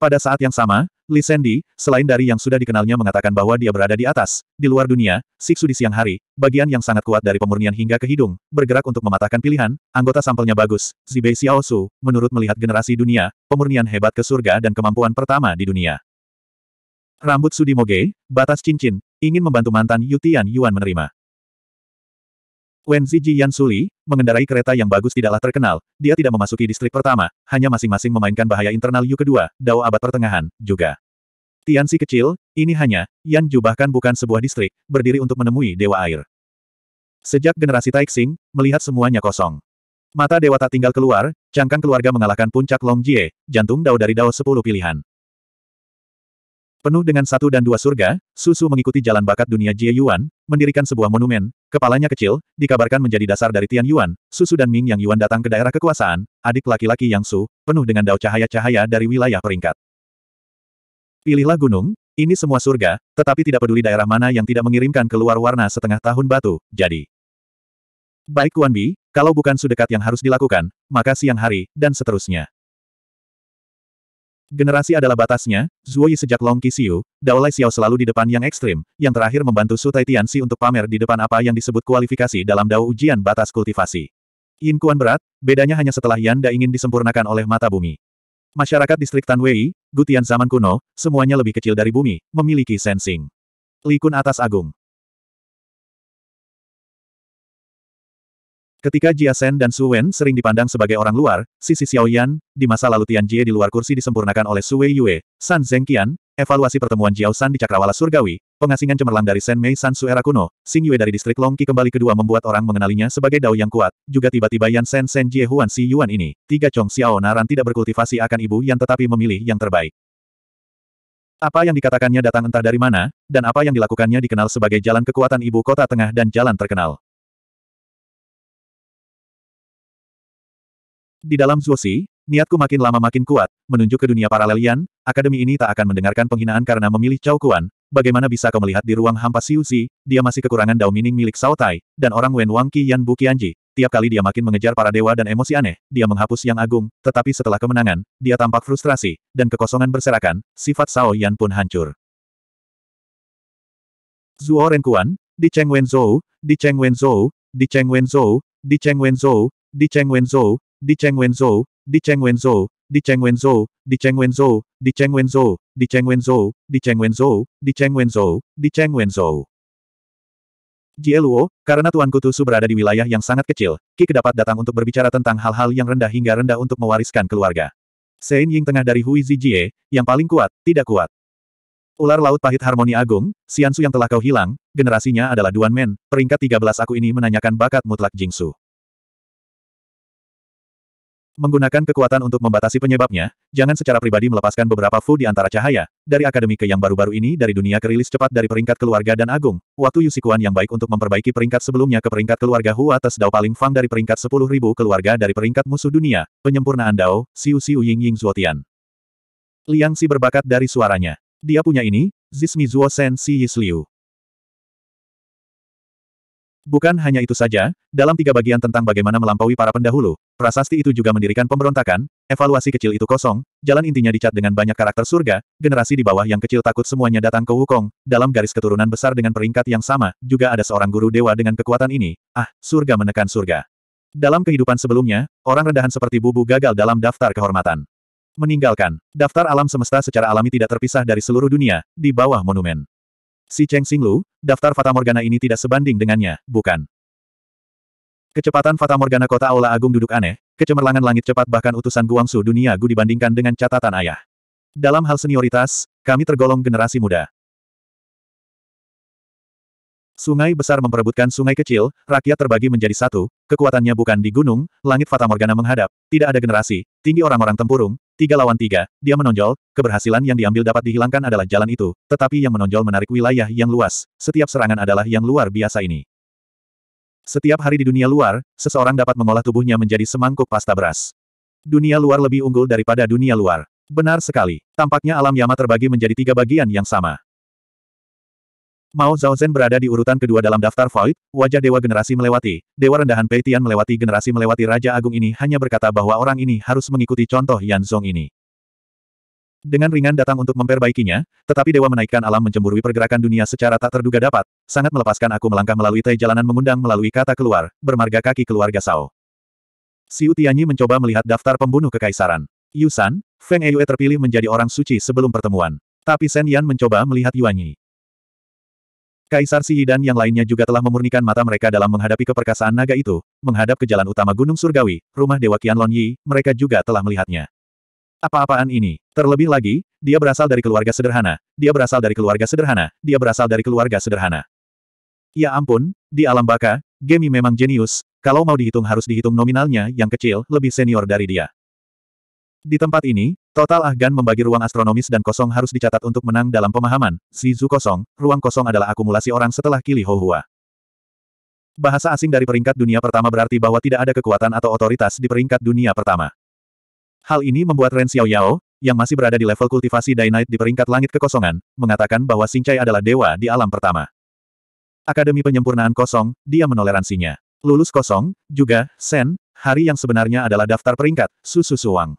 Pada saat yang sama, Li Sandy, selain dari yang sudah dikenalnya mengatakan bahwa dia berada di atas, di luar dunia, Siksu di siang hari, bagian yang sangat kuat dari pemurnian hingga ke hidung, bergerak untuk mematahkan pilihan, anggota sampelnya bagus, Zibei Xiaosu, menurut melihat generasi dunia, pemurnian hebat ke surga dan kemampuan pertama di dunia. Rambut Sudimoge, batas cincin, ingin membantu mantan Yutian Yuan menerima. Wen Ziji Yan Suli, mengendarai kereta yang bagus tidaklah terkenal, dia tidak memasuki distrik pertama, hanya masing-masing memainkan bahaya internal Yu kedua, Dao abad pertengahan, juga. Tiansi kecil, ini hanya, Yan Ju bahkan bukan sebuah distrik, berdiri untuk menemui Dewa Air. Sejak generasi Taixing, melihat semuanya kosong. Mata Dewa tak tinggal keluar, cangkang keluarga mengalahkan puncak Long Jie, jantung Dao dari Dao sepuluh pilihan. Penuh dengan satu dan dua surga, Susu mengikuti jalan bakat dunia Jie Yuan, mendirikan sebuah monumen, kepalanya kecil, dikabarkan menjadi dasar dari Tian Yuan, Susu dan Ming Yang Yuan datang ke daerah kekuasaan, adik laki-laki Yang Su, penuh dengan dao cahaya-cahaya dari wilayah peringkat. Pilihlah gunung, ini semua surga, tetapi tidak peduli daerah mana yang tidak mengirimkan keluar warna setengah tahun batu, jadi. Baik Kuan Bi, kalau bukan sudekat yang harus dilakukan, maka siang hari, dan seterusnya. Generasi adalah batasnya, Zui sejak Long Qixiu, Daolai Xiao selalu di depan yang ekstrim, yang terakhir membantu Su Si untuk pamer di depan apa yang disebut kualifikasi dalam dao ujian batas kultivasi. Yin Kuan berat, bedanya hanya setelah Yanda ingin disempurnakan oleh mata bumi. Masyarakat distrik Tan Wei, Gutian zaman kuno, semuanya lebih kecil dari bumi, memiliki sensing. Likun atas agung. Ketika Jia Sen dan Su Wen sering dipandang sebagai orang luar, sisi Yan di masa lalu Tian Jie di luar kursi disempurnakan oleh Su Wei Yue, San Zhengqian, evaluasi pertemuan Jiao San di Cakrawala Surgawi, pengasingan cemerlang dari Shen Mei San Su era kuno, Xing Yue dari distrik Longki kembali kedua membuat orang mengenalinya sebagai dao yang kuat, juga tiba-tiba Yan Sen Sen Jie Huan Si Yuan ini, tiga Chong Xiao Naran tidak berkultivasi akan ibu yang tetapi memilih yang terbaik. Apa yang dikatakannya datang entah dari mana, dan apa yang dilakukannya dikenal sebagai jalan kekuatan ibu kota tengah dan jalan terkenal. Di dalam Zuosi, niatku makin lama makin kuat, menunjuk ke dunia paralelian, akademi ini tak akan mendengarkan penghinaan karena memilih Cao Kuan, bagaimana bisa kau melihat di ruang hampa Siusi, dia masih kekurangan Dao Mining milik Sao Tai, dan orang Wen Wang Yan Bu Qianji, Tiap kali dia makin mengejar para dewa dan emosi aneh, dia menghapus yang agung, tetapi setelah kemenangan, dia tampak frustrasi, dan kekosongan berserakan, sifat Sao Yan pun hancur. Zuo Renkuan, di Cheng Wen Zhou, di Cheng Wen Zhou, di Cheng Wen Zhou, di Cheng Wen Zhou, di Cheng Wen Zhou, di Cheng Wenzhou, di Cheng Wenzhou, di Cheng Wenzhou, di Cheng Wenzhou, di Cheng Wenzhou, di Cheng Wenzhou, di Cheng Wenzhou, di Cheng Wenzhou, di Cheng Wenzhou. Jieluo, karena Tuan Kutusu berada di wilayah yang sangat kecil, Ki kedapat datang untuk berbicara tentang hal-hal yang rendah hingga rendah untuk mewariskan keluarga. Sein Ying tengah dari Hui Zijie, yang paling kuat, tidak kuat. Ular laut pahit harmoni agung, Xiansu yang telah kau hilang, generasinya adalah Duan Men, peringkat 13 aku ini menanyakan bakat mutlak Jingsu. Menggunakan kekuatan untuk membatasi penyebabnya, jangan secara pribadi melepaskan beberapa Fu di antara cahaya, dari akademi ke yang baru-baru ini dari dunia kerilis cepat dari peringkat keluarga dan agung, waktu Yusikuan yang baik untuk memperbaiki peringkat sebelumnya ke peringkat keluarga Hu atas Dao paling Fang dari peringkat 10.000 keluarga dari peringkat musuh dunia, penyempurnaan Dao, Siu Siu Ying Ying Zuotian. Liang Si berbakat dari suaranya. Dia punya ini, Zismi Zuo Sen Si Yisliu. Bukan hanya itu saja, dalam tiga bagian tentang bagaimana melampaui para pendahulu, prasasti itu juga mendirikan pemberontakan, evaluasi kecil itu kosong, jalan intinya dicat dengan banyak karakter surga, generasi di bawah yang kecil takut semuanya datang ke Wukong, dalam garis keturunan besar dengan peringkat yang sama, juga ada seorang guru dewa dengan kekuatan ini, ah, surga menekan surga. Dalam kehidupan sebelumnya, orang rendahan seperti Bubu gagal dalam daftar kehormatan. Meninggalkan, daftar alam semesta secara alami tidak terpisah dari seluruh dunia, di bawah monumen. Si Cheng Xinglu, daftar Fata Morgana ini tidak sebanding dengannya, bukan? Kecepatan Fata Morgana kota Aula Agung duduk aneh, kecemerlangan langit cepat bahkan utusan Guangsu dunia Gu dibandingkan dengan catatan ayah. Dalam hal senioritas, kami tergolong generasi muda. Sungai besar memperebutkan sungai kecil, rakyat terbagi menjadi satu, kekuatannya bukan di gunung, langit fata morgana menghadap, tidak ada generasi, tinggi orang-orang tempurung, tiga lawan tiga, dia menonjol, keberhasilan yang diambil dapat dihilangkan adalah jalan itu, tetapi yang menonjol menarik wilayah yang luas, setiap serangan adalah yang luar biasa ini. Setiap hari di dunia luar, seseorang dapat mengolah tubuhnya menjadi semangkuk pasta beras. Dunia luar lebih unggul daripada dunia luar. Benar sekali, tampaknya alam Yama terbagi menjadi tiga bagian yang sama. Mao Zhen berada di urutan kedua dalam daftar Void, wajah dewa generasi melewati. Dewa rendahan Pei Tian melewati generasi melewati Raja Agung ini hanya berkata bahwa orang ini harus mengikuti contoh Yan Zhong ini. Dengan ringan datang untuk memperbaikinya, tetapi dewa menaikkan alam mencemburui pergerakan dunia secara tak terduga dapat, sangat melepaskan aku melangkah melalui teh jalanan mengundang melalui kata keluar, bermarga kaki keluarga Sao. Siu Tianyi mencoba melihat daftar pembunuh kekaisaran. Yusan, Feng Eyue terpilih menjadi orang suci sebelum pertemuan. Tapi Shen Yan mencoba melihat Yuanyi. Kaisar Siyi dan yang lainnya juga telah memurnikan mata mereka dalam menghadapi keperkasaan naga itu, menghadap ke jalan utama Gunung Surgawi, rumah Dewa Qianlong Yi, mereka juga telah melihatnya. Apa-apaan ini? Terlebih lagi, dia berasal dari keluarga sederhana, dia berasal dari keluarga sederhana, dia berasal dari keluarga sederhana. Ya ampun, di alam baka, Gemi memang jenius, kalau mau dihitung harus dihitung nominalnya yang kecil, lebih senior dari dia. Di tempat ini, Total Ahgan membagi ruang astronomis dan kosong harus dicatat untuk menang dalam pemahaman, Si Zhu kosong, ruang kosong adalah akumulasi orang setelah Kili hohua. Bahasa asing dari peringkat dunia pertama berarti bahwa tidak ada kekuatan atau otoritas di peringkat dunia pertama. Hal ini membuat Ren Xiao Yao, yang masih berada di level kultivasi Dainite di peringkat langit kekosongan, mengatakan bahwa Singcai adalah dewa di alam pertama. Akademi Penyempurnaan Kosong, dia menoleransinya. Lulus kosong, juga, Sen, hari yang sebenarnya adalah daftar peringkat, Susu Suwang.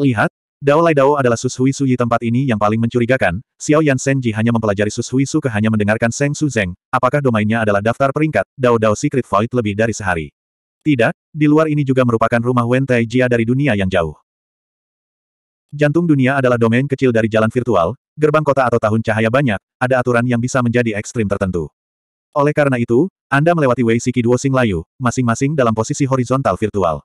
Lihat, Dao Lai Dao adalah Sushui Suyi tempat ini yang paling mencurigakan, Xiao Yan Senji hanya mempelajari Sushui Su hanya mendengarkan Seng Su Zeng, apakah domainnya adalah daftar peringkat, Dao Dao Secret Void lebih dari sehari. Tidak, di luar ini juga merupakan rumah Wen Tai Jia dari dunia yang jauh. Jantung dunia adalah domain kecil dari jalan virtual, gerbang kota atau tahun cahaya banyak, ada aturan yang bisa menjadi ekstrim tertentu. Oleh karena itu, Anda melewati Wei Siki Duo Sing Layu, masing-masing dalam posisi horizontal virtual.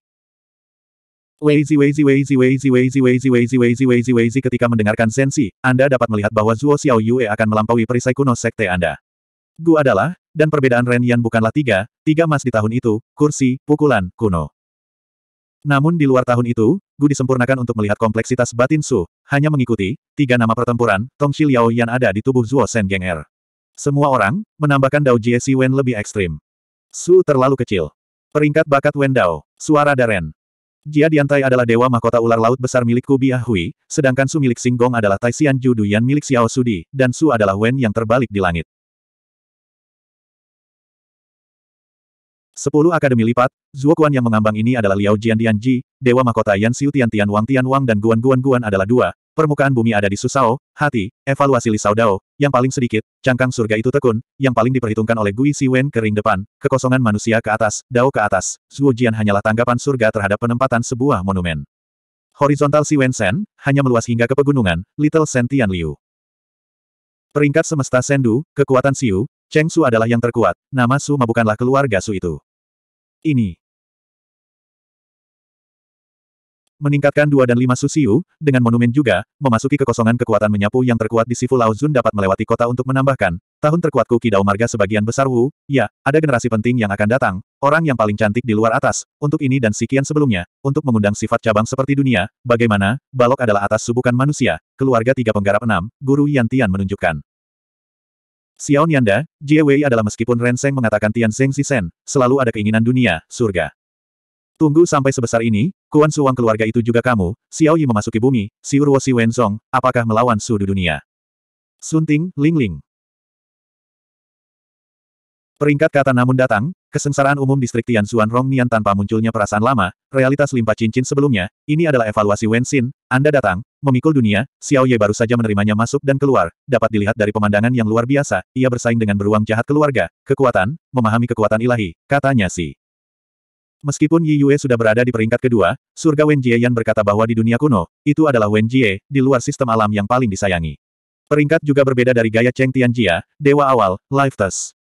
Weizi Weizi Weizi Weizi Weizi Weizi Weizi Weizi Weizi Weizi ketika mendengarkan sensi, Anda dapat melihat bahwa Zuo Xiao Yue akan melampaui perisai kuno sekte Anda. Gu adalah, dan perbedaan Ren Yan bukanlah tiga, tiga emas di tahun itu, kursi, pukulan, kuno. Namun di luar tahun itu, Gu disempurnakan untuk melihat kompleksitas batin Su, hanya mengikuti, tiga nama pertempuran, Tong Shi Liao yang ada di tubuh Zuo Shen Geng Er. Semua orang, menambahkan Dao Jie Si Wen lebih ekstrim. Su terlalu kecil. Peringkat bakat Wen Dao, suara Daren, Jia Diantai adalah dewa mahkota ular laut besar milik Ku Hui, sedangkan Su milik Singgong adalah Tai Xian Ju Duyan milik Xiao Sudi, dan Su adalah Wen yang terbalik di langit. Sepuluh akademi lipat, Zuokuan yang mengambang ini adalah Liao Jian Dian Ji, dewa mahkota Yan Siu Tian Tian Wang Tian Wang dan Guan Guan Guan adalah dua, permukaan bumi ada di Susao, hati, evaluasi Li Dao, yang paling sedikit, cangkang surga itu tekun, yang paling diperhitungkan oleh Gui Siwen kering depan, kekosongan manusia ke atas, dao ke atas, Zuo Jian hanyalah tanggapan surga terhadap penempatan sebuah monumen. Horizontal Siwen Sen, hanya meluas hingga ke pegunungan, Little Sen Tian Liu. Peringkat semesta Sendu, kekuatan Siu, Cheng Su adalah yang terkuat, nama Su mabukanlah bukanlah keluarga Su itu. Ini, meningkatkan dua dan lima susiu, dengan monumen juga, memasuki kekosongan kekuatan menyapu yang terkuat di Sifu Laozun dapat melewati kota untuk menambahkan, tahun terkuatku Kidau Marga sebagian besar Wu, ya, ada generasi penting yang akan datang, orang yang paling cantik di luar atas, untuk ini dan sekian sebelumnya, untuk mengundang sifat cabang seperti dunia, bagaimana, balok adalah atas subukan manusia, keluarga tiga penggarap enam, guru Yan Tian menunjukkan. Xiao Nianda, Jie Wei adalah meskipun Ren Seng mengatakan Tian Zeng Zisen, selalu ada keinginan dunia, surga. Tunggu sampai sebesar ini, Kuan Suang keluarga itu juga kamu, Xiao Yi memasuki bumi, Siurwo Si Wenzong, apakah melawan Sudu Dunia? Sunting, Ling Ling. Peringkat kata namun datang, kesengsaraan umum distrik Tian Rong Nian tanpa munculnya perasaan lama, realitas limpah cincin sebelumnya, ini adalah evaluasi Wen Xin, Anda datang, memikul dunia, Xiao Ye baru saja menerimanya masuk dan keluar, dapat dilihat dari pemandangan yang luar biasa, ia bersaing dengan beruang jahat keluarga, kekuatan, memahami kekuatan ilahi, katanya si. Meskipun Yi Yue sudah berada di peringkat kedua, surga Wen Jie Yan berkata bahwa di dunia kuno, itu adalah Wen Jie, di luar sistem alam yang paling disayangi. Peringkat juga berbeda dari gaya Cheng Tian Jia, Dewa Awal, Life Test.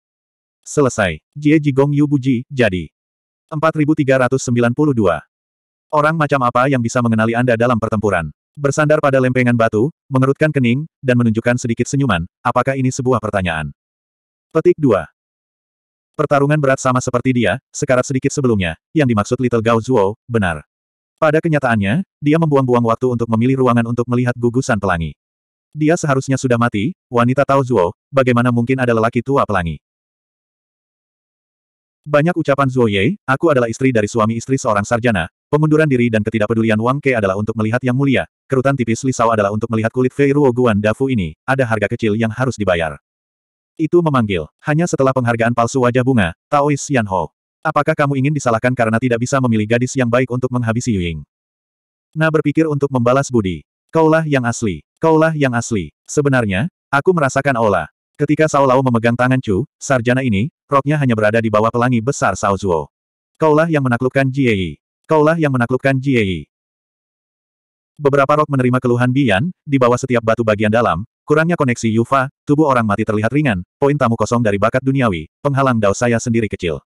Selesai. Jie Jigong Yu Buji, jadi. 4392. Orang macam apa yang bisa mengenali Anda dalam pertempuran? Bersandar pada lempengan batu, mengerutkan kening, dan menunjukkan sedikit senyuman, apakah ini sebuah pertanyaan? Petik 2. Pertarungan berat sama seperti dia, sekarat sedikit sebelumnya, yang dimaksud Little Gao Zuo, benar. Pada kenyataannya, dia membuang-buang waktu untuk memilih ruangan untuk melihat gugusan pelangi. Dia seharusnya sudah mati, wanita Tao Zuo, bagaimana mungkin ada lelaki tua pelangi? Banyak ucapan Zuo Ye, aku adalah istri dari suami istri seorang sarjana, pemunduran diri dan ketidakpedulian Wang Ke adalah untuk melihat yang mulia, kerutan tipis Lisau adalah untuk melihat kulit Fei Ruo Guan Dafu ini, ada harga kecil yang harus dibayar. Itu memanggil. Hanya setelah penghargaan palsu wajah bunga, Taois Yanho. Apakah kamu ingin disalahkan karena tidak bisa memilih gadis yang baik untuk menghabisi Yuying? Nah berpikir untuk membalas budi. Kaulah yang asli. Kaulah yang asli. Sebenarnya, aku merasakan aula. Ketika Sao Lao memegang tangan Chu, sarjana ini, roknya hanya berada di bawah pelangi besar Sao Zuo. Kaulah yang menaklukkan Jiei. Kaulah yang menaklukkan Jiei. Beberapa rok menerima keluhan Bian, di bawah setiap batu bagian dalam, Kurangnya koneksi Yufa, tubuh orang mati terlihat ringan, poin tamu kosong dari bakat duniawi, penghalang dao saya sendiri kecil.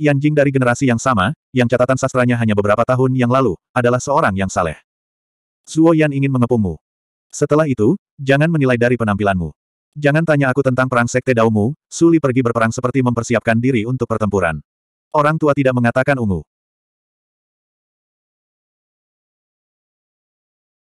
Yanjing dari generasi yang sama, yang catatan sastranya hanya beberapa tahun yang lalu, adalah seorang yang saleh. Zuo Yan ingin mengepungmu. Setelah itu, jangan menilai dari penampilanmu. Jangan tanya aku tentang perang sekte daumu, Suli pergi berperang seperti mempersiapkan diri untuk pertempuran. Orang tua tidak mengatakan ungu.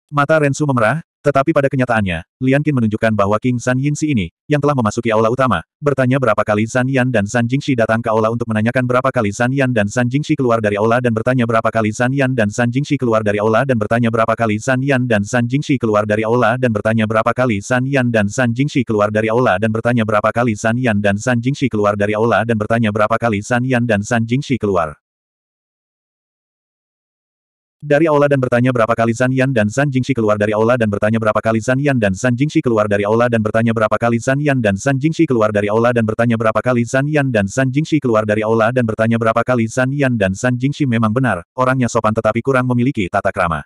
Mata Rensu memerah, tetapi pada kenyataannya, Lian Qin menunjukkan bahwa King San Yin Si ini, yang telah memasuki aula utama, bertanya berapa kali San Yan dan San Jing Jingxi datang ke aula untuk menanyakan berapa kali San Yan dan San Jing Jingxi keluar dari aula dan bertanya berapa kali San Yan dan San Jing Jingxi keluar dari aula dan bertanya berapa kali San Yan dan San Jing Jingxi keluar dari aula dan bertanya berapa kali San Yan dan San Jing Jingxi keluar dari aula dan bertanya berapa kali San Yan dan San Jingxi keluar dari aula dan bertanya berapa kali San Yan dan San Jingxi keluar dari aula dan bertanya berapa kali Zan Yan dan Zan Jingxi keluar dari aula dan bertanya berapa kali Zan Yan dan Zan Jingxi keluar dari aula dan bertanya berapa kali Zan Yan dan Zan Jingxi keluar dari aula dan bertanya berapa kali Zan Yan dan Zan Jingxi keluar dari aula dan bertanya berapa kali Zan Yan dan Zan Jingxi memang benar, orangnya sopan tetapi kurang memiliki tata krama.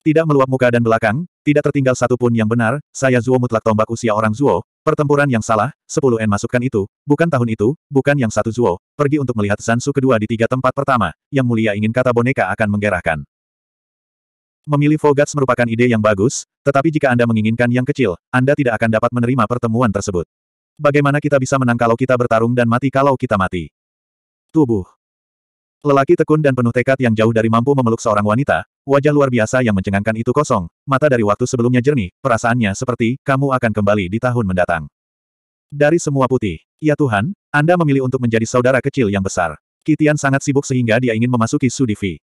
Tidak meluap muka dan belakang, tidak tertinggal satupun yang benar, saya Zuo mutlak tombak usia orang Zuo, pertempuran yang salah, 10N masukkan itu, bukan tahun itu, bukan yang satu Zuo, pergi untuk melihat Sansu kedua di tiga tempat pertama, yang mulia ingin kata boneka akan menggerahkan. Memilih Fogats merupakan ide yang bagus, tetapi jika Anda menginginkan yang kecil, Anda tidak akan dapat menerima pertemuan tersebut. Bagaimana kita bisa menang kalau kita bertarung dan mati kalau kita mati? Tubuh Lelaki tekun dan penuh tekad yang jauh dari mampu memeluk seorang wanita, wajah luar biasa yang mencengangkan itu kosong, mata dari waktu sebelumnya jernih, perasaannya seperti, kamu akan kembali di tahun mendatang. Dari semua putih, ya Tuhan, Anda memilih untuk menjadi saudara kecil yang besar. Kitian sangat sibuk sehingga dia ingin memasuki Sudivi.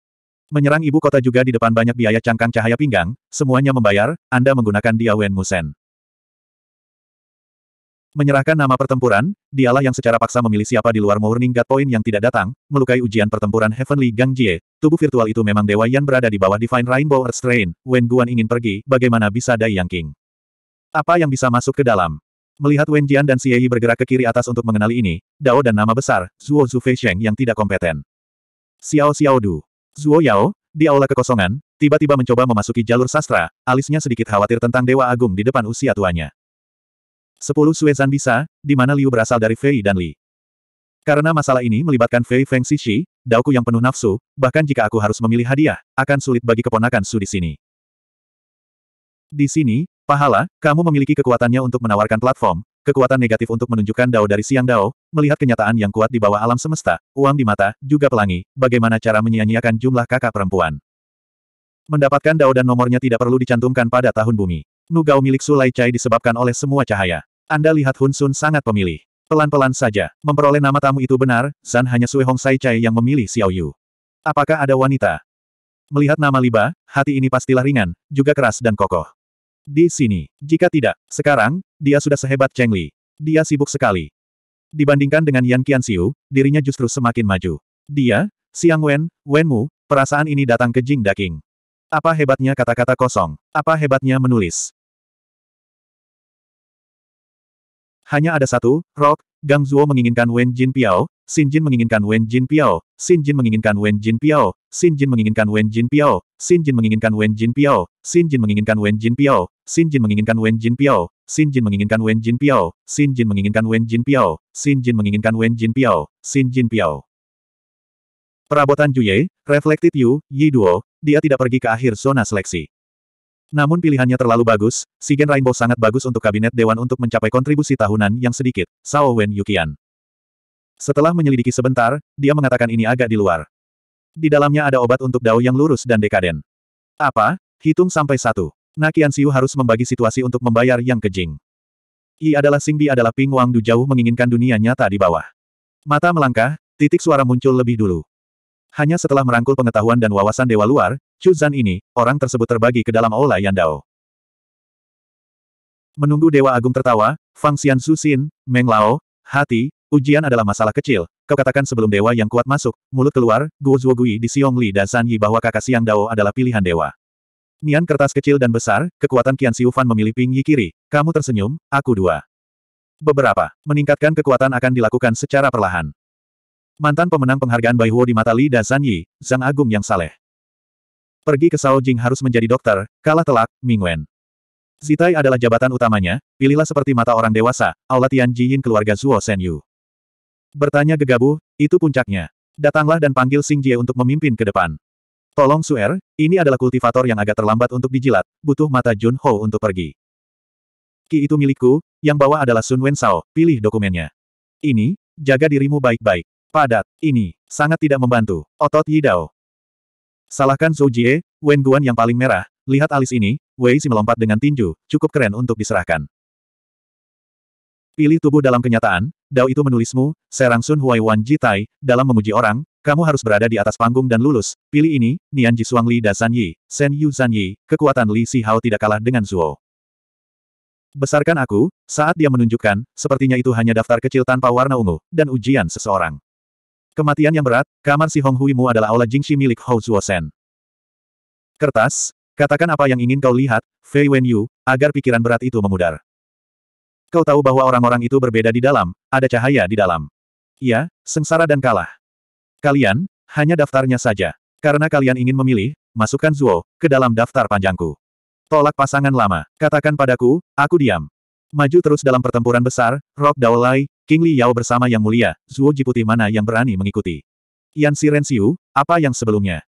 Menyerang ibu kota juga di depan banyak biaya cangkang cahaya pinggang, semuanya membayar, Anda menggunakan Dia Wen Musen. Menyerahkan nama pertempuran, dialah yang secara paksa memilih siapa di luar Morning God Point yang tidak datang, melukai ujian pertempuran Heavenly Gang Jie. Tubuh virtual itu memang dewa yang berada di bawah Divine Rainbow Earth Strain. Wen Guan ingin pergi, bagaimana bisa Dai Yang King? Apa yang bisa masuk ke dalam? Melihat Wen Jian dan Xie Yi bergerak ke kiri atas untuk mengenali ini, Dao dan nama besar, Zhuo Zufei Sheng yang tidak kompeten. Xiao Xiao Du. Zhuo Yao, di aula kekosongan, tiba-tiba mencoba memasuki jalur sastra, alisnya sedikit khawatir tentang Dewa Agung di depan usia tuanya. Sepuluh Suezan bisa, di mana Liu berasal dari Fei dan Li. Karena masalah ini melibatkan Fei Feng Shishi, Daoku yang penuh nafsu, bahkan jika aku harus memilih hadiah, akan sulit bagi keponakan Su di sini. Di sini, pahala, kamu memiliki kekuatannya untuk menawarkan platform, kekuatan negatif untuk menunjukkan dao dari siang dao, melihat kenyataan yang kuat di bawah alam semesta, uang di mata, juga pelangi, bagaimana cara menyia-nyiakan jumlah kakak perempuan. Mendapatkan dao dan nomornya tidak perlu dicantumkan pada tahun bumi. Nugao milik Sulai Chai disebabkan oleh semua cahaya. Anda lihat Hun Sun sangat pemilih. Pelan-pelan saja, memperoleh nama tamu itu benar, Zan hanya Sui Hong Sai Chai yang memilih Xiao Yu. Apakah ada wanita? Melihat nama Liba, hati ini pastilah ringan, juga keras dan kokoh. Di sini, jika tidak, sekarang, dia sudah sehebat Cheng Li. Dia sibuk sekali. Dibandingkan dengan Yan Qian Xiu, dirinya justru semakin maju. Dia, Siang Wen, Wen Mu, perasaan ini datang ke Jing Daking. Apa hebatnya kata-kata kosong? Apa hebatnya menulis? Hanya ada satu, Rock, Gang Zuo menginginkan Wen Jin Piao, Xin Jin menginginkan Wen Jin Piao, Xin Jin menginginkan Wen Jin Piao, Xin Jin menginginkan Wen Jin Piao, Xin Jin menginginkan Wen Jin Piao, Xin Jin menginginkan Wen Jin Piao, Xin Jin menginginkan Wen Jin Piao, Xin Jin menginginkan Wen Jin Piao, Xin Jin menginginkan Wen Jin Piao, Xin Jin menginginkan Wen Jin Piao, Xin Jin Piao. Perabotan Juye, Reflected You, Yi Duo, dia tidak pergi ke akhir zona seleksi. Namun pilihannya terlalu bagus, Sigen Rainbow sangat bagus untuk kabinet dewan untuk mencapai kontribusi tahunan yang sedikit, Sao Wen Yukian. Setelah menyelidiki sebentar, dia mengatakan ini agak di luar. Di dalamnya ada obat untuk dao yang lurus dan dekaden. Apa? Hitung sampai satu. Nakian Siu harus membagi situasi untuk membayar yang kejing. I adalah Singbi adalah Ping Wang Du jauh menginginkan dunia nyata di bawah. Mata melangkah, titik suara muncul lebih dulu. Hanya setelah merangkul pengetahuan dan wawasan dewa luar, Chu Zan ini, orang tersebut terbagi ke dalam aula Yandao. Menunggu Dewa Agung tertawa, Fang Xian Su Xin, Meng Lao, hati, ujian adalah masalah kecil, kau katakan sebelum Dewa yang kuat masuk, mulut keluar, Guo Zuo Gui di Xiong Li dan San Yi bahwa kakak siang Dao adalah pilihan Dewa. Nian kertas kecil dan besar, kekuatan Qian Xiu Fan memilih Ping Yi kiri, kamu tersenyum, aku dua. Beberapa, meningkatkan kekuatan akan dilakukan secara perlahan. Mantan pemenang penghargaan Bai Huo di mata Li dan San Yi, Zhang Agung yang saleh. Pergi ke Sao Jing harus menjadi dokter, kalah telak, Ming Wen. Zitai adalah jabatan utamanya, pilihlah seperti mata orang dewasa, Aula Tian Jiyin keluarga Zuo Sen Yu. Bertanya gegabah, itu puncaknya. Datanglah dan panggil Sing Jie untuk memimpin ke depan. Tolong Suer, ini adalah kultivator yang agak terlambat untuk dijilat, butuh mata Jun Ho untuk pergi. Ki itu milikku, yang bawa adalah Sun Wen Sao, pilih dokumennya. Ini, jaga dirimu baik-baik. Padat, ini, sangat tidak membantu. Otot Yidao. Salahkan Zhou Jie, Wen Guan yang paling merah, lihat alis ini, Wei Si melompat dengan tinju, cukup keren untuk diserahkan. Pilih tubuh dalam kenyataan, Dao itu menulismu, Serang Sun Huai Wan Tai, dalam memuji orang, kamu harus berada di atas panggung dan lulus, pilih ini, Nian Ji Suang Li Da San Yi, Shen Yu San Yi, kekuatan Li Si Hao tidak kalah dengan Zuo. Besarkan aku, saat dia menunjukkan, sepertinya itu hanya daftar kecil tanpa warna ungu, dan ujian seseorang. Kematian yang berat, kamar si Hong Huimu Mu adalah aula jingxi milik Hou Zuosen. Kertas, katakan apa yang ingin kau lihat, Fei Yu, agar pikiran berat itu memudar. Kau tahu bahwa orang-orang itu berbeda di dalam, ada cahaya di dalam. Ya, sengsara dan kalah. Kalian, hanya daftarnya saja. Karena kalian ingin memilih, masukkan Zuo, ke dalam daftar panjangku. Tolak pasangan lama, katakan padaku, aku diam. Maju terus dalam pertempuran besar, Rock Daolai, King Li Yao bersama Yang Mulia, Zuo putih mana yang berani mengikuti? Yan Siren Siu, apa yang sebelumnya?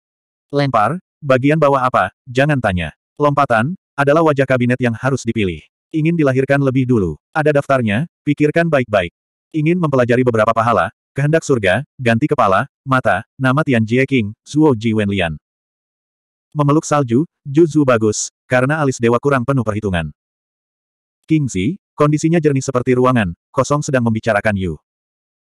Lempar, bagian bawah apa, jangan tanya. Lompatan, adalah wajah kabinet yang harus dipilih. Ingin dilahirkan lebih dulu, ada daftarnya, pikirkan baik-baik. Ingin mempelajari beberapa pahala, kehendak surga, ganti kepala, mata, nama Tian Jie King, Zuo Ji Lian. Memeluk salju, Juzu bagus, karena alis dewa kurang penuh perhitungan. King Zi, Kondisinya jernih seperti ruangan, kosong sedang membicarakan Yu.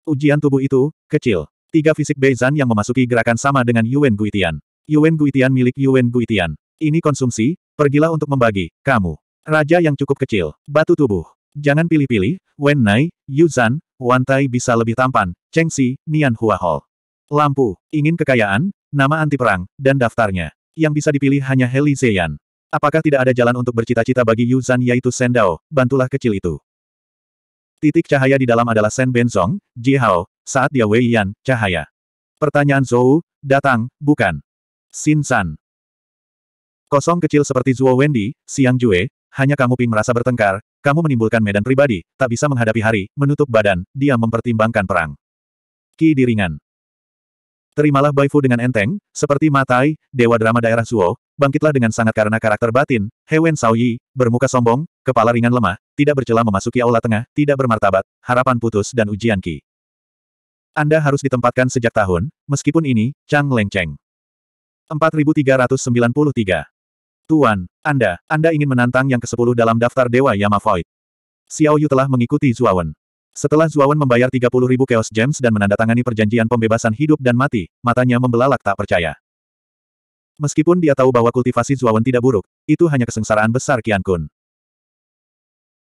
Ujian tubuh itu, kecil. Tiga fisik Beizan yang memasuki gerakan sama dengan Yuen Guitian. Yuen Guitian milik Yuen Guitian. Ini konsumsi, pergilah untuk membagi, kamu. Raja yang cukup kecil, batu tubuh. Jangan pilih-pilih, Wen Nai, Yu Zan, Wan Tai bisa lebih tampan, Cheng Xi, Nian Hua Hall. Lampu, ingin kekayaan, nama anti perang, dan daftarnya. Yang bisa dipilih hanya Heli Zeyan. Apakah tidak ada jalan untuk bercita-cita bagi Yu Zan yaitu Sendao, bantulah kecil itu. Titik cahaya di dalam adalah Sen Benzong, Ji Hao, saat dia Wei Yan, cahaya. Pertanyaan Zhou, datang, bukan. Xin San. Kosong kecil seperti Zuo Wendy, Siang Jue, hanya kamu ping merasa bertengkar, kamu menimbulkan medan pribadi, tak bisa menghadapi hari, menutup badan, dia mempertimbangkan perang. Ki diringan. Terimalah Baifu dengan enteng, seperti Matai, dewa drama daerah Zuo, bangkitlah dengan sangat karena karakter batin, Hewen Yi, bermuka sombong, kepala ringan lemah, tidak bercela memasuki aula tengah, tidak bermartabat, harapan putus dan ujian ki. Anda harus ditempatkan sejak tahun, meskipun ini, Chang Lengcheng. 4393. Tuan, Anda, Anda ingin menantang yang ke-10 dalam daftar Dewa Yama Void. Xiao Yu telah mengikuti Zuawan. Setelah Zuawan membayar 30 ribu Chaos Gems dan menandatangani perjanjian pembebasan hidup dan mati, matanya membelalak tak percaya. Meskipun dia tahu bahwa kultivasi Zuawan tidak buruk, itu hanya kesengsaraan besar Qian Kun.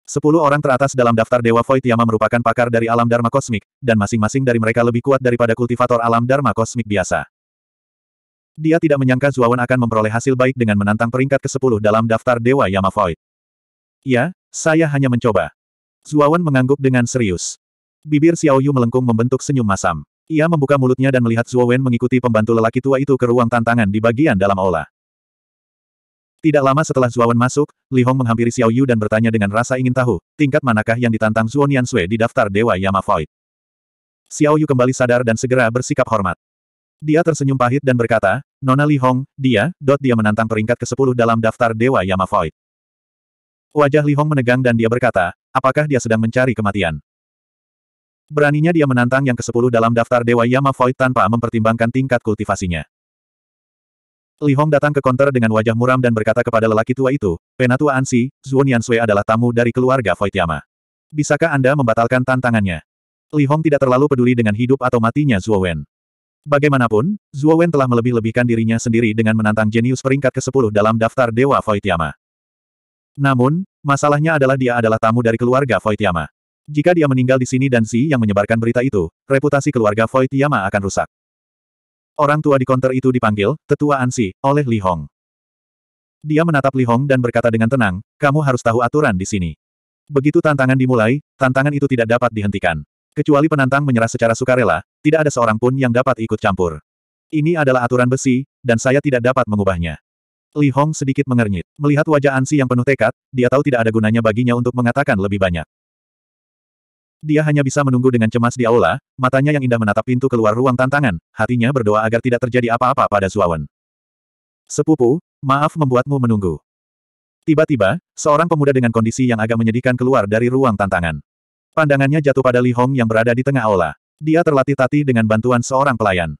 Sepuluh orang teratas dalam daftar Dewa Void Yama merupakan pakar dari alam Dharma Kosmik, dan masing-masing dari mereka lebih kuat daripada kultivator alam Dharma Kosmik biasa. Dia tidak menyangka Zuawan akan memperoleh hasil baik dengan menantang peringkat ke-10 dalam daftar Dewa Yama Void. Ya, saya hanya mencoba. Zuawan mengangguk dengan serius. Bibir Xiaoyu melengkung membentuk senyum masam. Ia membuka mulutnya dan melihat Zuowen mengikuti pembantu lelaki tua itu ke ruang tantangan di bagian dalam aula. Tidak lama setelah Zuowen masuk, Li Hong menghampiri Xiaoyu dan bertanya dengan rasa ingin tahu, tingkat manakah yang ditantang Zuon Sui di daftar Dewa Yama Void. Xiaoyu kembali sadar dan segera bersikap hormat. Dia tersenyum pahit dan berkata, Nona Li Hong, dia, dot dia menantang peringkat ke-10 dalam daftar Dewa Yama Void. Wajah Li Hong menegang dan dia berkata, Apakah dia sedang mencari kematian? Beraninya dia menantang yang ke ke-10 dalam daftar Dewa Yama Void tanpa mempertimbangkan tingkat kultivasinya. Li Hong datang ke konter dengan wajah muram dan berkata kepada lelaki tua itu, Penatua Ansi, Zuan Yansui adalah tamu dari keluarga Void Yama. Bisakah Anda membatalkan tantangannya? Li Hong tidak terlalu peduli dengan hidup atau matinya Zuo Wen. Bagaimanapun, Zuo Wen telah melebih-lebihkan dirinya sendiri dengan menantang jenius peringkat ke-10 dalam daftar Dewa Void Yama. Namun, Masalahnya adalah dia adalah tamu dari keluarga Voitiyama. Jika dia meninggal di sini dan si yang menyebarkan berita itu, reputasi keluarga Voitiyama akan rusak. Orang tua di konter itu dipanggil, tetua Ansi, oleh Li Hong. Dia menatap Li Hong dan berkata dengan tenang, kamu harus tahu aturan di sini. Begitu tantangan dimulai, tantangan itu tidak dapat dihentikan. Kecuali penantang menyerah secara sukarela, tidak ada seorang pun yang dapat ikut campur. Ini adalah aturan besi, dan saya tidak dapat mengubahnya. Li Hong sedikit mengernyit. Melihat wajah Ansi yang penuh tekad, dia tahu tidak ada gunanya baginya untuk mengatakan lebih banyak. Dia hanya bisa menunggu dengan cemas di aula, matanya yang indah menatap pintu keluar ruang tantangan, hatinya berdoa agar tidak terjadi apa-apa pada Zuawan. Sepupu, maaf membuatmu menunggu. Tiba-tiba, seorang pemuda dengan kondisi yang agak menyedihkan keluar dari ruang tantangan. Pandangannya jatuh pada Li Hong yang berada di tengah aula. Dia terlatih tati dengan bantuan seorang pelayan.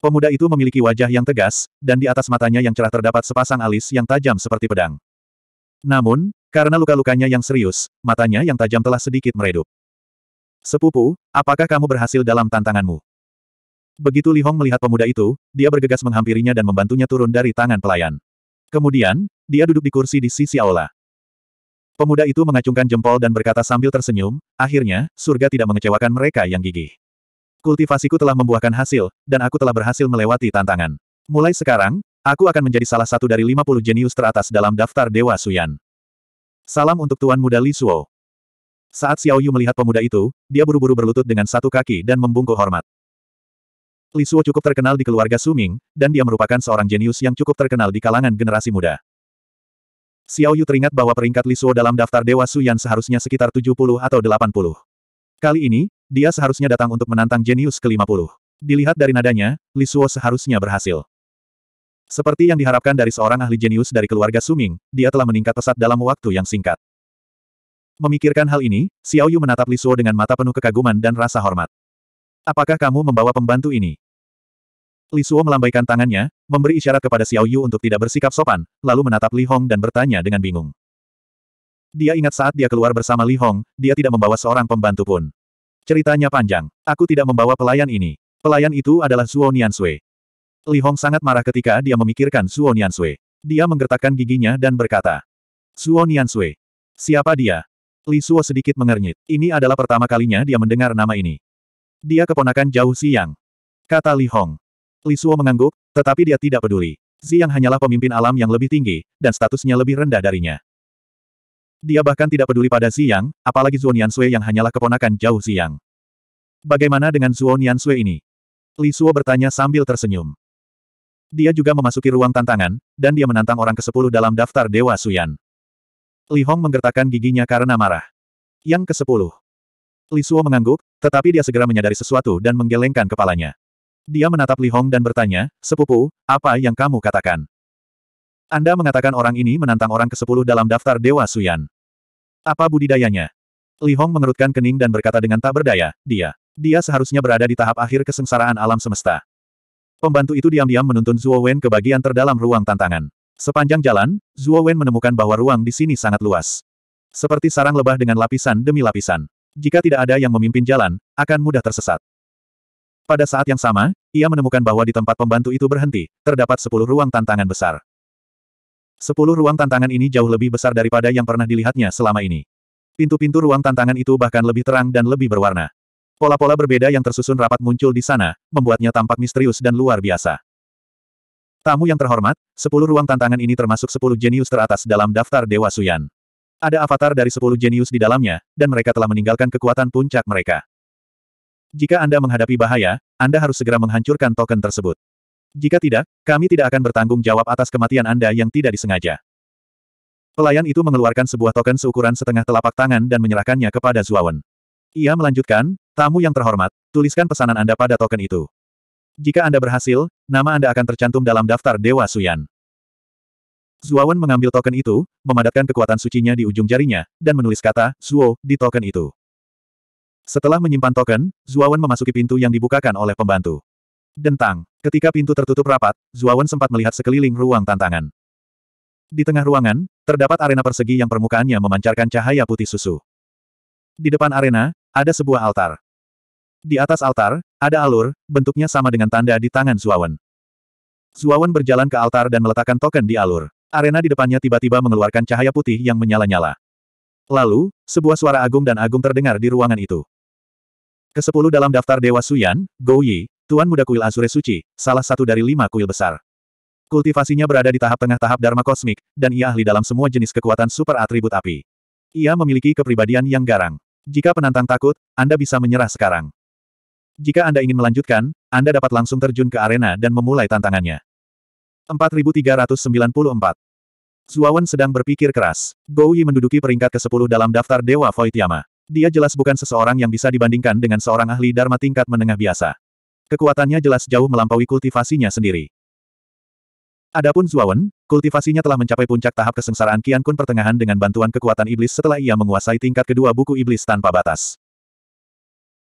Pemuda itu memiliki wajah yang tegas, dan di atas matanya yang cerah terdapat sepasang alis yang tajam seperti pedang. Namun, karena luka-lukanya yang serius, matanya yang tajam telah sedikit meredup. Sepupu, apakah kamu berhasil dalam tantanganmu? Begitu Li Hong melihat pemuda itu, dia bergegas menghampirinya dan membantunya turun dari tangan pelayan. Kemudian, dia duduk di kursi di sisi aula. Pemuda itu mengacungkan jempol dan berkata sambil tersenyum, akhirnya, surga tidak mengecewakan mereka yang gigih. Kultivasiku telah membuahkan hasil, dan aku telah berhasil melewati tantangan. Mulai sekarang, aku akan menjadi salah satu dari 50 jenius teratas dalam daftar Dewa Suyan. Salam untuk Tuan Muda Li Suo. Saat Xiao Yu melihat pemuda itu, dia buru-buru berlutut dengan satu kaki dan membungkuk hormat. Li Suo cukup terkenal di keluarga Suming, dan dia merupakan seorang jenius yang cukup terkenal di kalangan generasi muda. Xiao Yu teringat bahwa peringkat Li Suo dalam daftar Dewa Suyan seharusnya sekitar 70 atau 80. Kali ini, dia seharusnya datang untuk menantang jenius ke-50. Dilihat dari nadanya, Lisuo seharusnya berhasil. Seperti yang diharapkan dari seorang ahli jenius dari keluarga Suming, dia telah meningkat pesat dalam waktu yang singkat. Memikirkan hal ini, Xiao Yu menatap Lisuo dengan mata penuh kekaguman dan rasa hormat. Apakah kamu membawa pembantu ini? Lisuo melambaikan tangannya, memberi isyarat kepada Xiao Yu untuk tidak bersikap sopan, lalu menatap Li Hong dan bertanya dengan bingung. Dia ingat saat dia keluar bersama Li Hong, dia tidak membawa seorang pembantu pun. Ceritanya panjang. Aku tidak membawa pelayan ini. Pelayan itu adalah Suo Niansui. Li Hong sangat marah ketika dia memikirkan Suo Niansui. Dia menggertakkan giginya dan berkata, Suo Niansui. Siapa dia? Li Suo sedikit mengernyit. Ini adalah pertama kalinya dia mendengar nama ini. Dia keponakan jauh siang. Kata Li Hong. Li Suo mengangguk, tetapi dia tidak peduli. Ziyang hanyalah pemimpin alam yang lebih tinggi, dan statusnya lebih rendah darinya. Dia bahkan tidak peduli pada siang, apalagi Zuo Niansui yang hanyalah keponakan jauh siang. Bagaimana dengan Zuo Niansui ini? Li Suo bertanya sambil tersenyum. Dia juga memasuki ruang tantangan, dan dia menantang orang ke-10 dalam daftar Dewa Suyan. Li Hong menggertakkan giginya karena marah. Yang ke-10. Li Suo mengangguk, tetapi dia segera menyadari sesuatu dan menggelengkan kepalanya. Dia menatap Li Hong dan bertanya, Sepupu, apa yang kamu katakan? Anda mengatakan orang ini menantang orang ke-10 dalam daftar Dewa Suyan. Apa budidayanya? Li Hong mengerutkan kening dan berkata dengan tak berdaya, dia. Dia seharusnya berada di tahap akhir kesengsaraan alam semesta. Pembantu itu diam-diam menuntun Zuo Wen ke bagian terdalam ruang tantangan. Sepanjang jalan, Zuo Wen menemukan bahwa ruang di sini sangat luas. Seperti sarang lebah dengan lapisan demi lapisan. Jika tidak ada yang memimpin jalan, akan mudah tersesat. Pada saat yang sama, ia menemukan bahwa di tempat pembantu itu berhenti, terdapat sepuluh ruang tantangan besar. Sepuluh ruang tantangan ini jauh lebih besar daripada yang pernah dilihatnya selama ini. Pintu-pintu ruang tantangan itu bahkan lebih terang dan lebih berwarna. Pola-pola berbeda yang tersusun rapat muncul di sana, membuatnya tampak misterius dan luar biasa. Tamu yang terhormat, sepuluh ruang tantangan ini termasuk sepuluh jenius teratas dalam daftar Dewa Suyan. Ada avatar dari sepuluh jenius di dalamnya, dan mereka telah meninggalkan kekuatan puncak mereka. Jika Anda menghadapi bahaya, Anda harus segera menghancurkan token tersebut. Jika tidak, kami tidak akan bertanggung jawab atas kematian Anda yang tidak disengaja. Pelayan itu mengeluarkan sebuah token seukuran setengah telapak tangan dan menyerahkannya kepada Zuawan. Ia melanjutkan, tamu yang terhormat, tuliskan pesanan Anda pada token itu. Jika Anda berhasil, nama Anda akan tercantum dalam daftar Dewa Suyan. Zuawan mengambil token itu, memadatkan kekuatan sucinya di ujung jarinya, dan menulis kata, Zuo, di token itu. Setelah menyimpan token, Zuawan memasuki pintu yang dibukakan oleh pembantu. Dentang. Ketika pintu tertutup rapat, Zuawan sempat melihat sekeliling ruang tantangan. Di tengah ruangan, terdapat arena persegi yang permukaannya memancarkan cahaya putih susu. Di depan arena, ada sebuah altar. Di atas altar, ada alur, bentuknya sama dengan tanda di tangan Zuawan. Zuawan berjalan ke altar dan meletakkan token di alur. Arena di depannya tiba-tiba mengeluarkan cahaya putih yang menyala-nyala. Lalu, sebuah suara agung dan agung terdengar di ruangan itu. Kesepuluh dalam daftar Dewa Suyan, Gou Yi, Tuan Muda Kuil Azure Suci, salah satu dari lima kuil besar. Kultivasinya berada di tahap tengah-tahap Dharma Kosmik, dan ia ahli dalam semua jenis kekuatan super atribut api. Ia memiliki kepribadian yang garang. Jika penantang takut, Anda bisa menyerah sekarang. Jika Anda ingin melanjutkan, Anda dapat langsung terjun ke arena dan memulai tantangannya. 4394 Zuawan sedang berpikir keras. Gou Yi menduduki peringkat ke-10 dalam daftar Dewa Voitiyama. Dia jelas bukan seseorang yang bisa dibandingkan dengan seorang ahli Dharma tingkat menengah biasa. Kekuatannya jelas jauh melampaui kultivasinya sendiri. Adapun Zuawan, kultivasinya telah mencapai puncak tahap kesengsaraan kian Kun pertengahan dengan bantuan kekuatan iblis setelah ia menguasai tingkat kedua buku iblis tanpa batas.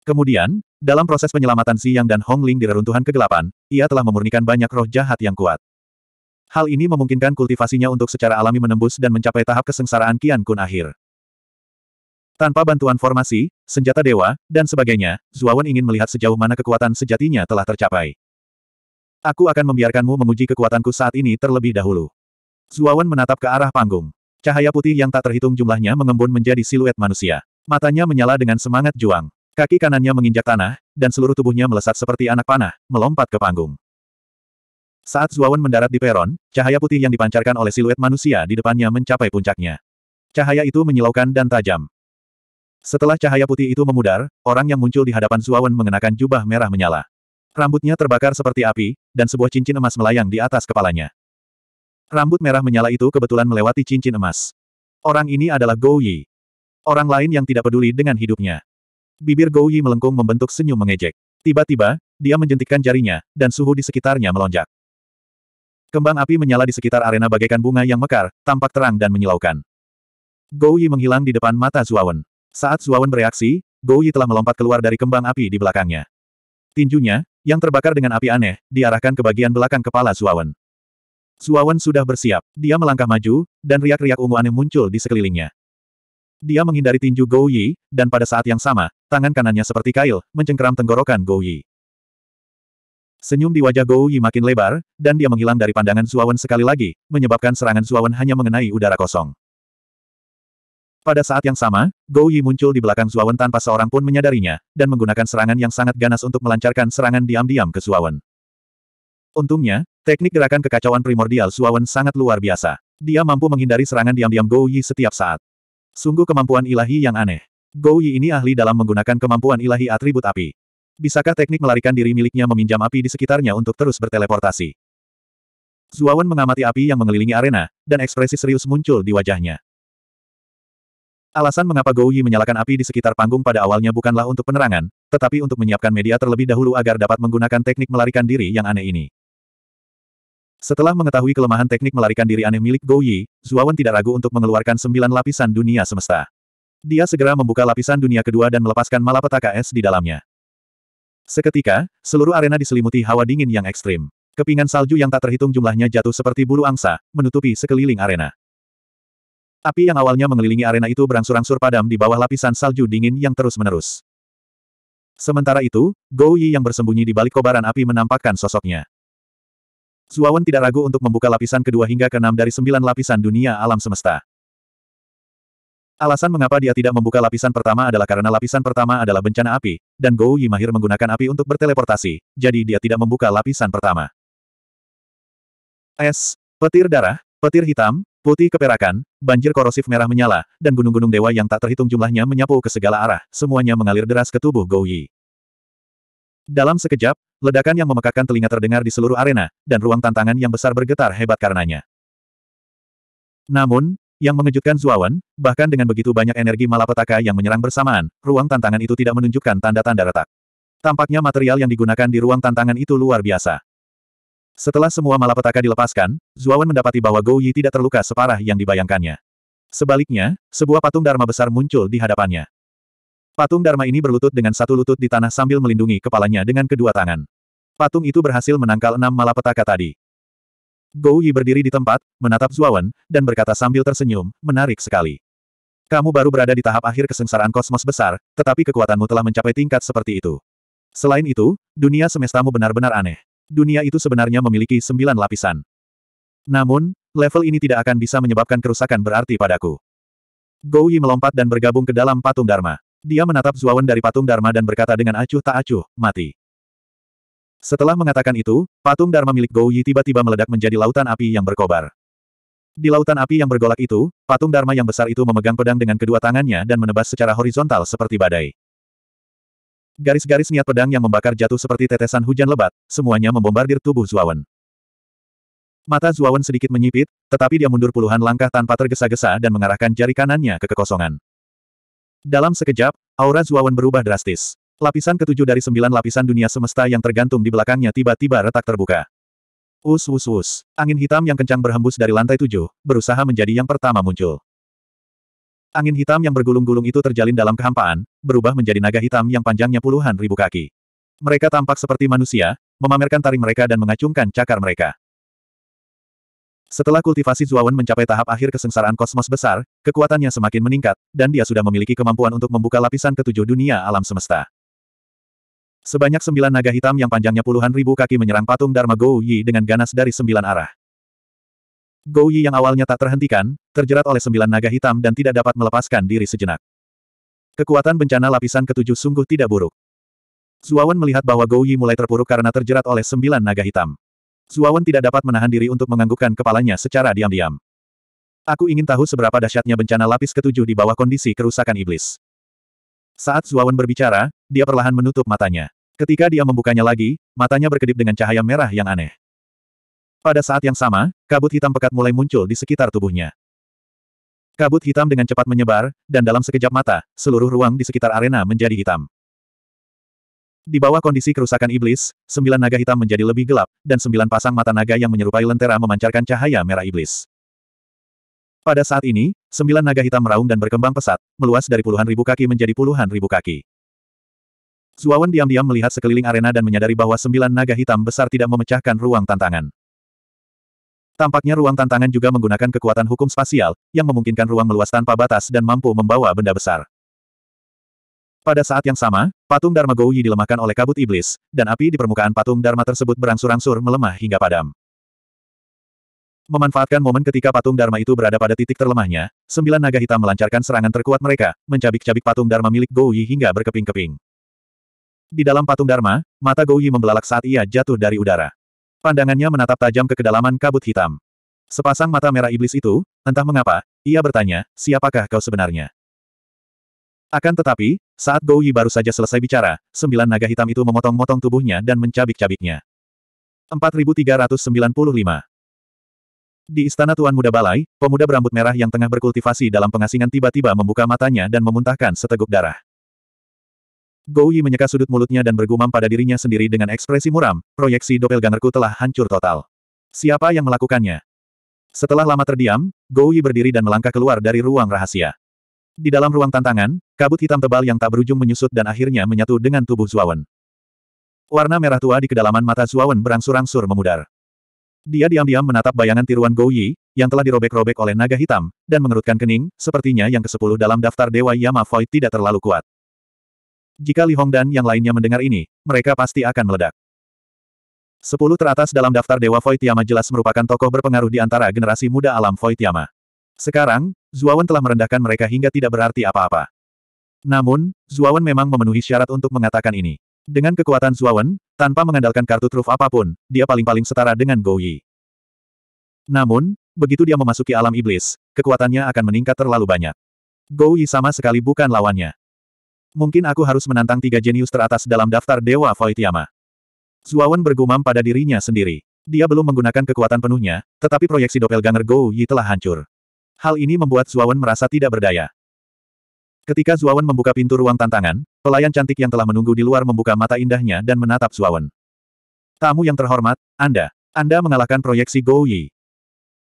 Kemudian, dalam proses penyelamatan Siang dan Hong Ling di reruntuhan kegelapan, ia telah memurnikan banyak roh jahat yang kuat. Hal ini memungkinkan kultivasinya untuk secara alami menembus dan mencapai tahap kesengsaraan kian Kun akhir. Tanpa bantuan formasi, senjata dewa, dan sebagainya, Zuawan ingin melihat sejauh mana kekuatan sejatinya telah tercapai. Aku akan membiarkanmu menguji kekuatanku saat ini terlebih dahulu. Zuawan menatap ke arah panggung. Cahaya putih yang tak terhitung jumlahnya mengembun menjadi siluet manusia. Matanya menyala dengan semangat juang. Kaki kanannya menginjak tanah, dan seluruh tubuhnya melesat seperti anak panah, melompat ke panggung. Saat Zuawan mendarat di peron, cahaya putih yang dipancarkan oleh siluet manusia di depannya mencapai puncaknya. Cahaya itu menyilaukan dan tajam. Setelah cahaya putih itu memudar, orang yang muncul di hadapan Zuawan mengenakan jubah merah menyala. Rambutnya terbakar seperti api, dan sebuah cincin emas melayang di atas kepalanya. Rambut merah menyala itu kebetulan melewati cincin emas. Orang ini adalah Gou Yi. Orang lain yang tidak peduli dengan hidupnya. Bibir Gou Yi melengkung membentuk senyum mengejek. Tiba-tiba, dia menjentikkan jarinya, dan suhu di sekitarnya melonjak. Kembang api menyala di sekitar arena bagaikan bunga yang mekar, tampak terang dan menyilaukan. Gou Yi menghilang di depan mata Zuawan. Saat Suawan bereaksi, Gou Yi telah melompat keluar dari kembang api di belakangnya. Tinjunya, yang terbakar dengan api aneh, diarahkan ke bagian belakang kepala Suawan. Suawan sudah bersiap. Dia melangkah maju, dan riak-riak ungu aneh muncul di sekelilingnya. Dia menghindari tinju Gou Yi, dan pada saat yang sama, tangan kanannya seperti kail, mencengkeram tenggorokan Gou Yi. Senyum di wajah Gou Yi makin lebar, dan dia menghilang dari pandangan Suawan sekali lagi, menyebabkan serangan Suawan hanya mengenai udara kosong. Pada saat yang sama, Gou Yi muncul di belakang Zuawan tanpa seorang pun menyadarinya, dan menggunakan serangan yang sangat ganas untuk melancarkan serangan diam-diam ke Zuawan. Untungnya, teknik gerakan kekacauan primordial Zuawan sangat luar biasa. Dia mampu menghindari serangan diam-diam Gou Yi setiap saat. Sungguh kemampuan ilahi yang aneh. Gou Yi ini ahli dalam menggunakan kemampuan ilahi atribut api. Bisakah teknik melarikan diri miliknya meminjam api di sekitarnya untuk terus berteleportasi? Zuawan mengamati api yang mengelilingi arena, dan ekspresi serius muncul di wajahnya. Alasan mengapa Gou Yi menyalakan api di sekitar panggung pada awalnya bukanlah untuk penerangan, tetapi untuk menyiapkan media terlebih dahulu agar dapat menggunakan teknik melarikan diri yang aneh ini. Setelah mengetahui kelemahan teknik melarikan diri aneh milik Gou Yi, Zuawan tidak ragu untuk mengeluarkan sembilan lapisan dunia semesta. Dia segera membuka lapisan dunia kedua dan melepaskan malapetaka es di dalamnya. Seketika, seluruh arena diselimuti hawa dingin yang ekstrim. Kepingan salju yang tak terhitung jumlahnya jatuh seperti bulu angsa, menutupi sekeliling arena. Api yang awalnya mengelilingi arena itu berangsur-angsur padam di bawah lapisan salju dingin yang terus-menerus. Sementara itu, Gou Yi yang bersembunyi di balik kobaran api menampakkan sosoknya. Zuawan tidak ragu untuk membuka lapisan kedua hingga keenam dari sembilan lapisan dunia alam semesta. Alasan mengapa dia tidak membuka lapisan pertama adalah karena lapisan pertama adalah bencana api, dan Gou Yi mahir menggunakan api untuk berteleportasi, jadi dia tidak membuka lapisan pertama. Es, petir darah, Petir hitam, putih keperakan, banjir korosif merah menyala, dan gunung-gunung dewa yang tak terhitung jumlahnya menyapu ke segala arah, semuanya mengalir deras ke tubuh Gou Yi. Dalam sekejap, ledakan yang memekakan telinga terdengar di seluruh arena, dan ruang tantangan yang besar bergetar hebat karenanya. Namun, yang mengejutkan Zuawan, bahkan dengan begitu banyak energi malapetaka yang menyerang bersamaan, ruang tantangan itu tidak menunjukkan tanda-tanda retak. Tampaknya material yang digunakan di ruang tantangan itu luar biasa. Setelah semua malapetaka dilepaskan, Zuawan mendapati bahwa Gou Yi tidak terluka separah yang dibayangkannya. Sebaliknya, sebuah patung Dharma besar muncul di hadapannya. Patung Dharma ini berlutut dengan satu lutut di tanah sambil melindungi kepalanya dengan kedua tangan. Patung itu berhasil menangkal enam malapetaka tadi. Gou Yi berdiri di tempat, menatap Zuawan, dan berkata sambil tersenyum, menarik sekali. Kamu baru berada di tahap akhir kesengsaraan kosmos besar, tetapi kekuatanmu telah mencapai tingkat seperti itu. Selain itu, dunia semestamu benar-benar aneh. Dunia itu sebenarnya memiliki sembilan lapisan. Namun, level ini tidak akan bisa menyebabkan kerusakan berarti padaku. Gou Yi melompat dan bergabung ke dalam patung Dharma. Dia menatap Zuawan dari patung Dharma dan berkata dengan acuh tak acuh, mati. Setelah mengatakan itu, patung Dharma milik Gou Yi tiba-tiba meledak menjadi lautan api yang berkobar. Di lautan api yang bergolak itu, patung Dharma yang besar itu memegang pedang dengan kedua tangannya dan menebas secara horizontal seperti badai. Garis-garis niat pedang yang membakar jatuh seperti tetesan hujan lebat, semuanya membombardir tubuh Zuawan. Mata Zuawan sedikit menyipit, tetapi dia mundur puluhan langkah tanpa tergesa-gesa dan mengarahkan jari kanannya ke kekosongan. Dalam sekejap, aura Zuawan berubah drastis. Lapisan ketujuh dari sembilan lapisan dunia semesta yang tergantung di belakangnya tiba-tiba retak terbuka. Us us us. Angin hitam yang kencang berhembus dari lantai tujuh, berusaha menjadi yang pertama muncul. Angin hitam yang bergulung-gulung itu terjalin dalam kehampaan, berubah menjadi naga hitam yang panjangnya puluhan ribu kaki. Mereka tampak seperti manusia, memamerkan taring mereka dan mengacungkan cakar mereka. Setelah kultivasi Zuawan mencapai tahap akhir kesengsaraan kosmos besar, kekuatannya semakin meningkat, dan dia sudah memiliki kemampuan untuk membuka lapisan ketujuh dunia alam semesta. Sebanyak sembilan naga hitam yang panjangnya puluhan ribu kaki menyerang patung Dharma Go Yi dengan ganas dari sembilan arah. Gou Yi yang awalnya tak terhentikan, terjerat oleh sembilan naga hitam dan tidak dapat melepaskan diri sejenak. Kekuatan bencana lapisan ketujuh sungguh tidak buruk. Zuawan melihat bahwa Gou Yi mulai terpuruk karena terjerat oleh sembilan naga hitam. Zuawan tidak dapat menahan diri untuk menganggukkan kepalanya secara diam-diam. Aku ingin tahu seberapa dahsyatnya bencana lapis ketujuh di bawah kondisi kerusakan iblis. Saat Zuawan berbicara, dia perlahan menutup matanya. Ketika dia membukanya lagi, matanya berkedip dengan cahaya merah yang aneh. Pada saat yang sama, kabut hitam pekat mulai muncul di sekitar tubuhnya. Kabut hitam dengan cepat menyebar, dan dalam sekejap mata, seluruh ruang di sekitar arena menjadi hitam. Di bawah kondisi kerusakan iblis, sembilan naga hitam menjadi lebih gelap, dan sembilan pasang mata naga yang menyerupai lentera memancarkan cahaya merah iblis. Pada saat ini, sembilan naga hitam meraung dan berkembang pesat, meluas dari puluhan ribu kaki menjadi puluhan ribu kaki. Zuawan diam-diam melihat sekeliling arena dan menyadari bahwa sembilan naga hitam besar tidak memecahkan ruang tantangan. Tampaknya ruang tantangan juga menggunakan kekuatan hukum spasial, yang memungkinkan ruang meluas tanpa batas dan mampu membawa benda besar. Pada saat yang sama, patung Dharma Gouyi dilemahkan oleh kabut iblis, dan api di permukaan patung Dharma tersebut berangsur-angsur melemah hingga padam. Memanfaatkan momen ketika patung Dharma itu berada pada titik terlemahnya, sembilan naga hitam melancarkan serangan terkuat mereka, mencabik-cabik patung Dharma milik Gouyi hingga berkeping-keping. Di dalam patung Dharma, mata Gouyi membelalak saat ia jatuh dari udara. Pandangannya menatap tajam ke kedalaman kabut hitam. Sepasang mata merah iblis itu, entah mengapa, ia bertanya, siapakah kau sebenarnya? Akan tetapi, saat Gou Yi baru saja selesai bicara, sembilan naga hitam itu memotong-motong tubuhnya dan mencabik-cabiknya. 4395 Di istana Tuan Muda Balai, pemuda berambut merah yang tengah berkultivasi dalam pengasingan tiba-tiba membuka matanya dan memuntahkan seteguk darah. Gou Yi menyeka sudut mulutnya dan bergumam pada dirinya sendiri dengan ekspresi muram, proyeksi doppelgangerku telah hancur total. Siapa yang melakukannya? Setelah lama terdiam, Gou Yi berdiri dan melangkah keluar dari ruang rahasia. Di dalam ruang tantangan, kabut hitam tebal yang tak berujung menyusut dan akhirnya menyatu dengan tubuh Zuawan. Warna merah tua di kedalaman mata Zuawan berangsur-angsur memudar. Dia diam-diam menatap bayangan tiruan Gou Yi, yang telah dirobek-robek oleh naga hitam, dan mengerutkan kening, sepertinya yang ke sepuluh dalam daftar Dewa Yama Void tidak terlalu kuat. Jika Li Hong dan yang lainnya mendengar ini, mereka pasti akan meledak. Sepuluh teratas dalam daftar Dewa Void Yama jelas merupakan tokoh berpengaruh di antara generasi muda alam Void Yama. Sekarang, Zuawan telah merendahkan mereka hingga tidak berarti apa-apa. Namun, Zuawan memang memenuhi syarat untuk mengatakan ini. Dengan kekuatan Zuawan, tanpa mengandalkan kartu truf apapun, dia paling-paling setara dengan Gou Yi. Namun, begitu dia memasuki alam iblis, kekuatannya akan meningkat terlalu banyak. Gou Yi sama sekali bukan lawannya. Mungkin aku harus menantang tiga jenius teratas dalam daftar Dewa Voityama. Zuawan bergumam pada dirinya sendiri. Dia belum menggunakan kekuatan penuhnya, tetapi proyeksi doppelganger Go Yi telah hancur. Hal ini membuat Zuawan merasa tidak berdaya. Ketika Zuawan membuka pintu ruang tantangan, pelayan cantik yang telah menunggu di luar membuka mata indahnya dan menatap Zuawan. Tamu yang terhormat, Anda. Anda mengalahkan proyeksi Go Yi.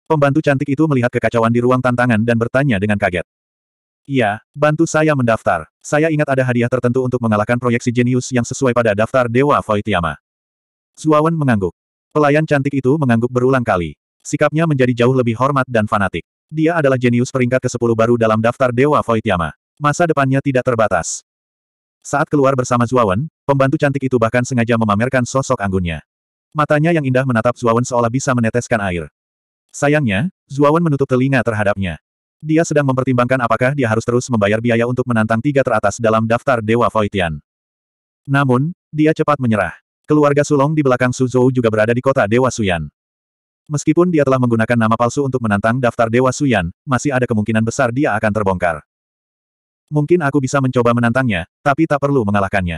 Pembantu cantik itu melihat kekacauan di ruang tantangan dan bertanya dengan kaget. Iya, bantu saya mendaftar. Saya ingat ada hadiah tertentu untuk mengalahkan proyeksi jenius yang sesuai pada daftar Dewa Voitiyama. Zuawan mengangguk. Pelayan cantik itu mengangguk berulang kali. Sikapnya menjadi jauh lebih hormat dan fanatik. Dia adalah jenius peringkat ke-10 baru dalam daftar Dewa Voitiyama. Masa depannya tidak terbatas. Saat keluar bersama Zuawan, pembantu cantik itu bahkan sengaja memamerkan sosok anggunnya. Matanya yang indah menatap Zuawan seolah bisa meneteskan air. Sayangnya, Zuawan menutup telinga terhadapnya. Dia sedang mempertimbangkan apakah dia harus terus membayar biaya untuk menantang tiga teratas dalam daftar Dewa Voitian. Namun, dia cepat menyerah. Keluarga Sulong di belakang Suzhou juga berada di kota Dewa Suyan. Meskipun dia telah menggunakan nama palsu untuk menantang daftar Dewa Suyan, masih ada kemungkinan besar dia akan terbongkar. Mungkin aku bisa mencoba menantangnya, tapi tak perlu mengalahkannya.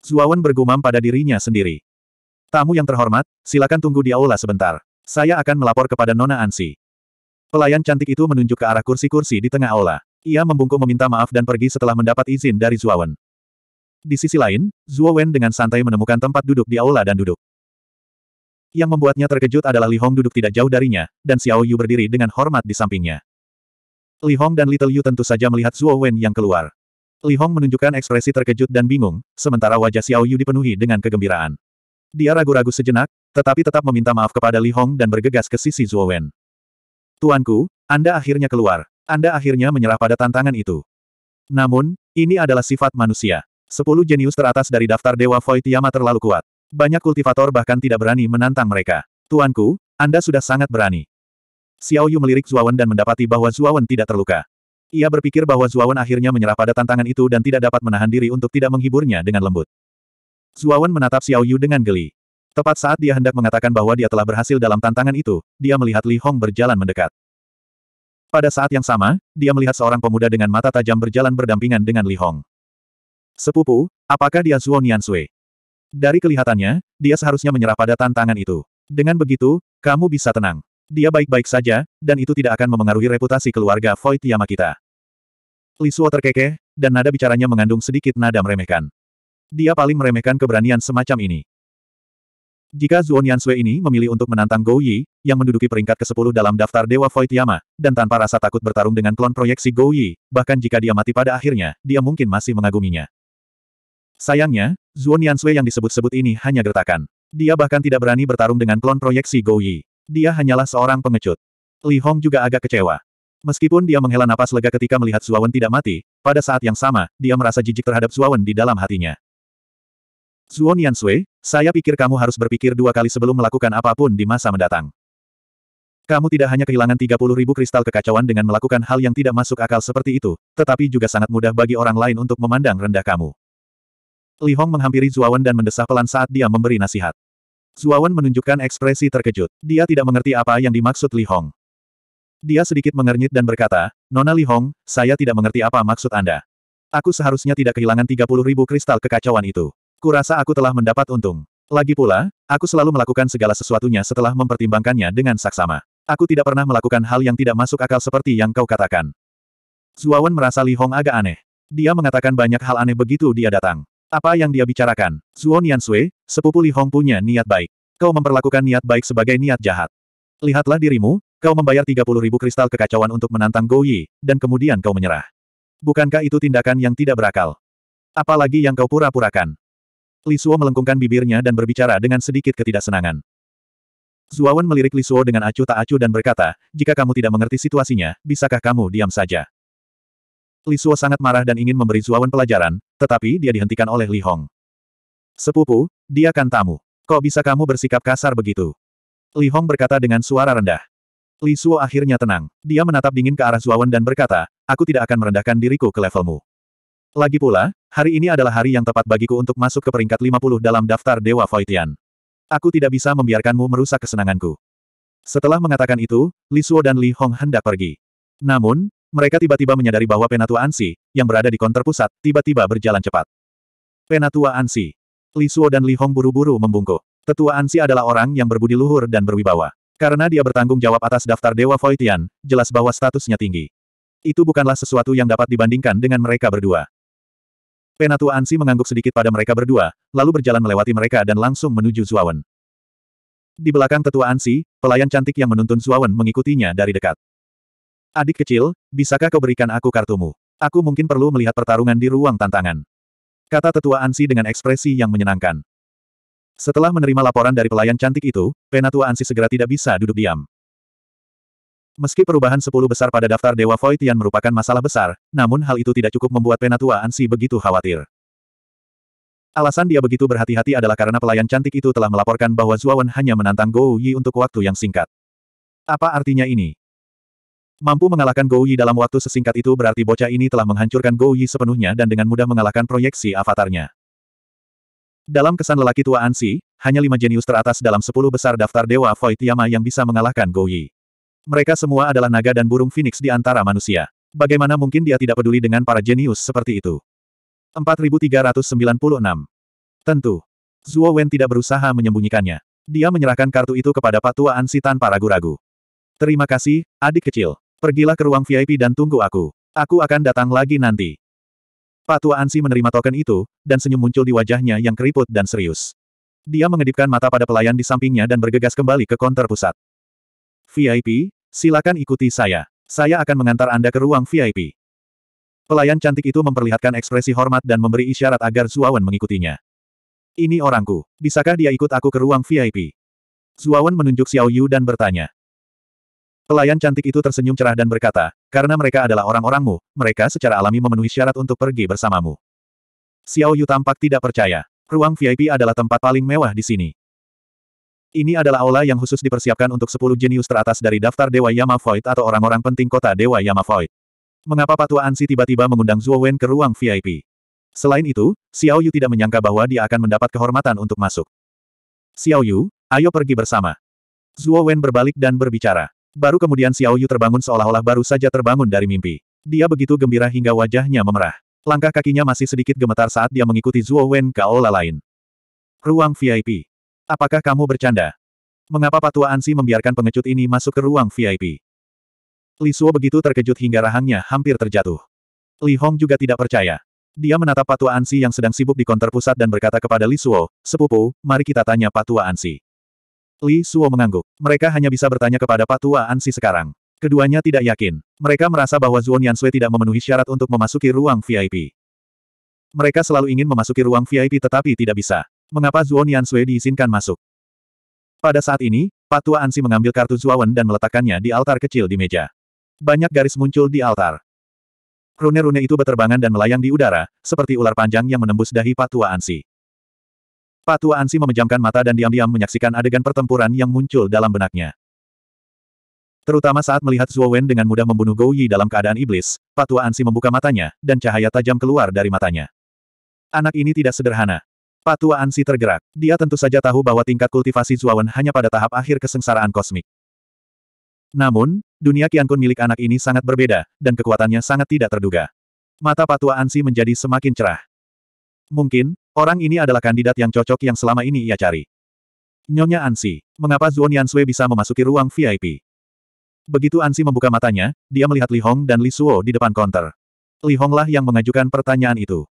Zuawan bergumam pada dirinya sendiri. Tamu yang terhormat, silakan tunggu di aula sebentar. Saya akan melapor kepada Nona Ansi. Pelayan cantik itu menunjuk ke arah kursi-kursi di tengah aula. Ia membungkuk meminta maaf dan pergi setelah mendapat izin dari Wen. Di sisi lain, Zuo Wen dengan santai menemukan tempat duduk di aula dan duduk. Yang membuatnya terkejut adalah Li Hong duduk tidak jauh darinya, dan Xiao Yu berdiri dengan hormat di sampingnya. Li Hong dan Little Yu tentu saja melihat Zuo Wen yang keluar. Li Hong menunjukkan ekspresi terkejut dan bingung, sementara wajah Xiao Yu dipenuhi dengan kegembiraan. Dia ragu-ragu sejenak, tetapi tetap meminta maaf kepada Li Hong dan bergegas ke sisi Zuo Wen. Tuanku, Anda akhirnya keluar. Anda akhirnya menyerah pada tantangan itu. Namun, ini adalah sifat manusia. Sepuluh jenius teratas dari daftar Dewa Void Yama terlalu kuat. Banyak kultivator bahkan tidak berani menantang mereka. Tuanku, Anda sudah sangat berani. Xiao Yu melirik Zuawan dan mendapati bahwa Zuawan tidak terluka. Ia berpikir bahwa Zuawan akhirnya menyerah pada tantangan itu dan tidak dapat menahan diri untuk tidak menghiburnya dengan lembut. Zuawan menatap Xiao Yu dengan geli. Tepat saat dia hendak mengatakan bahwa dia telah berhasil dalam tantangan itu, dia melihat Li Hong berjalan mendekat. Pada saat yang sama, dia melihat seorang pemuda dengan mata tajam berjalan berdampingan dengan Li Hong. Sepupu, apakah dia Zuo Sui? Dari kelihatannya, dia seharusnya menyerah pada tantangan itu. Dengan begitu, kamu bisa tenang. Dia baik-baik saja, dan itu tidak akan memengaruhi reputasi keluarga Void Yamakita. Li Suo terkekeh, dan nada bicaranya mengandung sedikit nada meremehkan. Dia paling meremehkan keberanian semacam ini. Jika Zuo Niansue ini memilih untuk menantang Gou Yi, yang menduduki peringkat ke-10 dalam daftar Dewa Void Yama, dan tanpa rasa takut bertarung dengan klon proyeksi Gou Yi, bahkan jika dia mati pada akhirnya, dia mungkin masih mengaguminya. Sayangnya, Zuo Niansue yang disebut-sebut ini hanya gertakan. Dia bahkan tidak berani bertarung dengan klon proyeksi Gou Yi. Dia hanyalah seorang pengecut. Li Hong juga agak kecewa. Meskipun dia menghela napas lega ketika melihat Zuawan tidak mati, pada saat yang sama, dia merasa jijik terhadap Zuawan di dalam hatinya. Zuo Niansui, saya pikir kamu harus berpikir dua kali sebelum melakukan apapun di masa mendatang. Kamu tidak hanya kehilangan 30 ribu kristal kekacauan dengan melakukan hal yang tidak masuk akal seperti itu, tetapi juga sangat mudah bagi orang lain untuk memandang rendah kamu. Li Hong menghampiri Zuawan dan mendesah pelan saat dia memberi nasihat. Zuawan menunjukkan ekspresi terkejut. Dia tidak mengerti apa yang dimaksud Li Hong. Dia sedikit mengernyit dan berkata, Nona Li Hong, saya tidak mengerti apa maksud Anda. Aku seharusnya tidak kehilangan 30 ribu kristal kekacauan itu. Kurasa aku telah mendapat untung. Lagi pula, aku selalu melakukan segala sesuatunya setelah mempertimbangkannya dengan saksama. Aku tidak pernah melakukan hal yang tidak masuk akal seperti yang kau katakan. Zuawan merasa Li Hong agak aneh. Dia mengatakan banyak hal aneh begitu dia datang. Apa yang dia bicarakan? Zuo Sui, sepupu Li Hong punya niat baik. Kau memperlakukan niat baik sebagai niat jahat. Lihatlah dirimu, kau membayar 30 ribu kristal kekacauan untuk menantang Gou Yi, dan kemudian kau menyerah. Bukankah itu tindakan yang tidak berakal? Apalagi yang kau pura-purakan? Li Suo melengkungkan bibirnya dan berbicara dengan sedikit ketidaksenangan. Zuawan melirik Li Suo dengan acuh tak acuh dan berkata, jika kamu tidak mengerti situasinya, bisakah kamu diam saja? Li Suo sangat marah dan ingin memberi Zuawan pelajaran, tetapi dia dihentikan oleh Li Hong. Sepupu, dia kan tamu. Kok bisa kamu bersikap kasar begitu? Li Hong berkata dengan suara rendah. Li Suo akhirnya tenang. Dia menatap dingin ke arah Zuawan dan berkata, aku tidak akan merendahkan diriku ke levelmu. Lagi pula, hari ini adalah hari yang tepat bagiku untuk masuk ke peringkat 50 dalam daftar Dewa Voitian. Aku tidak bisa membiarkanmu merusak kesenanganku. Setelah mengatakan itu, Li Suo dan Li Hong hendak pergi. Namun, mereka tiba-tiba menyadari bahwa Penatua Ansi, yang berada di konter pusat, tiba-tiba berjalan cepat. Penatua Ansi. Li Suo dan Li Hong buru-buru membungkuk. Tetua Ansi adalah orang yang berbudi luhur dan berwibawa. Karena dia bertanggung jawab atas daftar Dewa Voitian, jelas bahwa statusnya tinggi. Itu bukanlah sesuatu yang dapat dibandingkan dengan mereka berdua. Penatua Ansi mengangguk sedikit pada mereka berdua, lalu berjalan melewati mereka dan langsung menuju Zuawan. Di belakang tetua Ansi, pelayan cantik yang menuntun Zuawan mengikutinya dari dekat. Adik kecil, bisakah kau berikan aku kartumu? Aku mungkin perlu melihat pertarungan di ruang tantangan. Kata tetua Ansi dengan ekspresi yang menyenangkan. Setelah menerima laporan dari pelayan cantik itu, Penatua Ansi segera tidak bisa duduk diam. Meski perubahan sepuluh besar pada daftar Dewa Voitian merupakan masalah besar, namun hal itu tidak cukup membuat penatua Ansi begitu khawatir. Alasan dia begitu berhati-hati adalah karena pelayan cantik itu telah melaporkan bahwa Zuawan hanya menantang Gou Yi untuk waktu yang singkat. Apa artinya ini? Mampu mengalahkan Gou Yi dalam waktu sesingkat itu berarti bocah ini telah menghancurkan Gou Yi sepenuhnya dan dengan mudah mengalahkan proyeksi avatarnya. Dalam kesan lelaki tua Ansi, hanya lima jenius teratas dalam sepuluh besar daftar Dewa Void yang bisa mengalahkan Gou Yi. Mereka semua adalah naga dan burung phoenix di antara manusia. Bagaimana mungkin dia tidak peduli dengan para jenius seperti itu? 4396. Tentu. Zuo Wen tidak berusaha menyembunyikannya. Dia menyerahkan kartu itu kepada Patua Ansi tanpa ragu-ragu. Terima kasih, adik kecil. Pergilah ke ruang VIP dan tunggu aku. Aku akan datang lagi nanti. Patua Ansi menerima token itu, dan senyum muncul di wajahnya yang keriput dan serius. Dia mengedipkan mata pada pelayan di sampingnya dan bergegas kembali ke konter pusat. VIP, silakan ikuti saya. Saya akan mengantar Anda ke ruang VIP. Pelayan cantik itu memperlihatkan ekspresi hormat dan memberi isyarat agar Zuawan mengikutinya. Ini orangku. Bisakah dia ikut aku ke ruang VIP? Zuawan menunjuk Xiao Yu dan bertanya. Pelayan cantik itu tersenyum cerah dan berkata, karena mereka adalah orang-orangmu, mereka secara alami memenuhi syarat untuk pergi bersamamu. Xiao Yu tampak tidak percaya. Ruang VIP adalah tempat paling mewah di sini. Ini adalah aula yang khusus dipersiapkan untuk 10 jenius teratas dari daftar Dewa Yama Void atau orang-orang penting kota Dewa Yama Void. Mengapa Patua Ansi tiba-tiba mengundang Zhuo Wen ke ruang VIP? Selain itu, Xiao Yu tidak menyangka bahwa dia akan mendapat kehormatan untuk masuk. Xiao Yu, ayo pergi bersama. Zhuo Wen berbalik dan berbicara. Baru kemudian Xiao Yu terbangun seolah-olah baru saja terbangun dari mimpi. Dia begitu gembira hingga wajahnya memerah. Langkah kakinya masih sedikit gemetar saat dia mengikuti Zhuo Wen ke aula lain. Ruang VIP. Apakah kamu bercanda? Mengapa Patua Ansi membiarkan pengecut ini masuk ke ruang VIP? Li Suo begitu terkejut hingga rahangnya hampir terjatuh. Li Hong juga tidak percaya. Dia menatap Patua Ansi yang sedang sibuk di konter pusat dan berkata kepada Li Suo, Sepupu, mari kita tanya Patua Ansi. Li Suo mengangguk. Mereka hanya bisa bertanya kepada Patua Ansi sekarang. Keduanya tidak yakin. Mereka merasa bahwa Zuo Niansui tidak memenuhi syarat untuk memasuki ruang VIP. Mereka selalu ingin memasuki ruang VIP tetapi tidak bisa mengapa Zuo Niansui diizinkan masuk. Pada saat ini, Patua Ansi mengambil kartu Zuawan dan meletakkannya di altar kecil di meja. Banyak garis muncul di altar. Rune-rune itu berterbangan dan melayang di udara, seperti ular panjang yang menembus dahi Patua Ansi. Patua Ansi memejamkan mata dan diam-diam menyaksikan adegan pertempuran yang muncul dalam benaknya. Terutama saat melihat Zuo Wen dengan mudah membunuh Gou Yi dalam keadaan iblis, Patua Ansi membuka matanya, dan cahaya tajam keluar dari matanya. Anak ini tidak sederhana. Pak Tua Ansi tergerak. Dia tentu saja tahu bahwa tingkat kultivasi Zuawan hanya pada tahap akhir kesengsaraan kosmik. Namun, dunia Kiankun milik anak ini sangat berbeda, dan kekuatannya sangat tidak terduga. Mata Pak Tua Ansi menjadi semakin cerah. Mungkin, orang ini adalah kandidat yang cocok yang selama ini ia cari. Nyonya Ansi, mengapa Zuon Yansui bisa memasuki ruang VIP? Begitu Ansi membuka matanya, dia melihat Li Hong dan Li Suo di depan konter. Li Honglah yang mengajukan pertanyaan itu.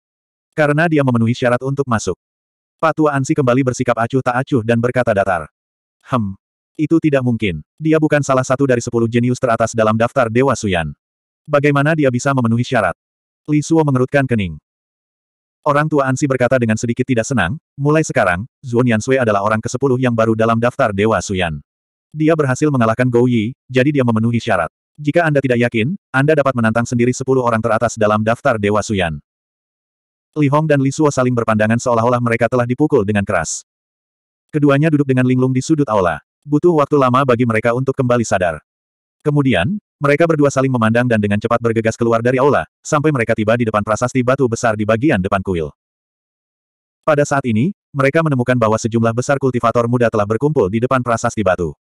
Karena dia memenuhi syarat untuk masuk. Patua Ansi kembali bersikap acuh tak acuh dan berkata datar. Hem. Itu tidak mungkin. Dia bukan salah satu dari sepuluh jenius teratas dalam daftar Dewa Suyan. Bagaimana dia bisa memenuhi syarat? Li Suo mengerutkan kening. Orang tua Ansi berkata dengan sedikit tidak senang, mulai sekarang, Zuan Yansui adalah orang ke-10 yang baru dalam daftar Dewa Suyan. Dia berhasil mengalahkan Gou Yi, jadi dia memenuhi syarat. Jika Anda tidak yakin, Anda dapat menantang sendiri 10 orang teratas dalam daftar Dewa Suyan. Li Hong dan Li Suo saling berpandangan seolah-olah mereka telah dipukul dengan keras. Keduanya duduk dengan linglung di sudut aula. Butuh waktu lama bagi mereka untuk kembali sadar. Kemudian, mereka berdua saling memandang dan dengan cepat bergegas keluar dari aula, sampai mereka tiba di depan prasasti batu besar di bagian depan kuil. Pada saat ini, mereka menemukan bahwa sejumlah besar kultivator muda telah berkumpul di depan prasasti batu.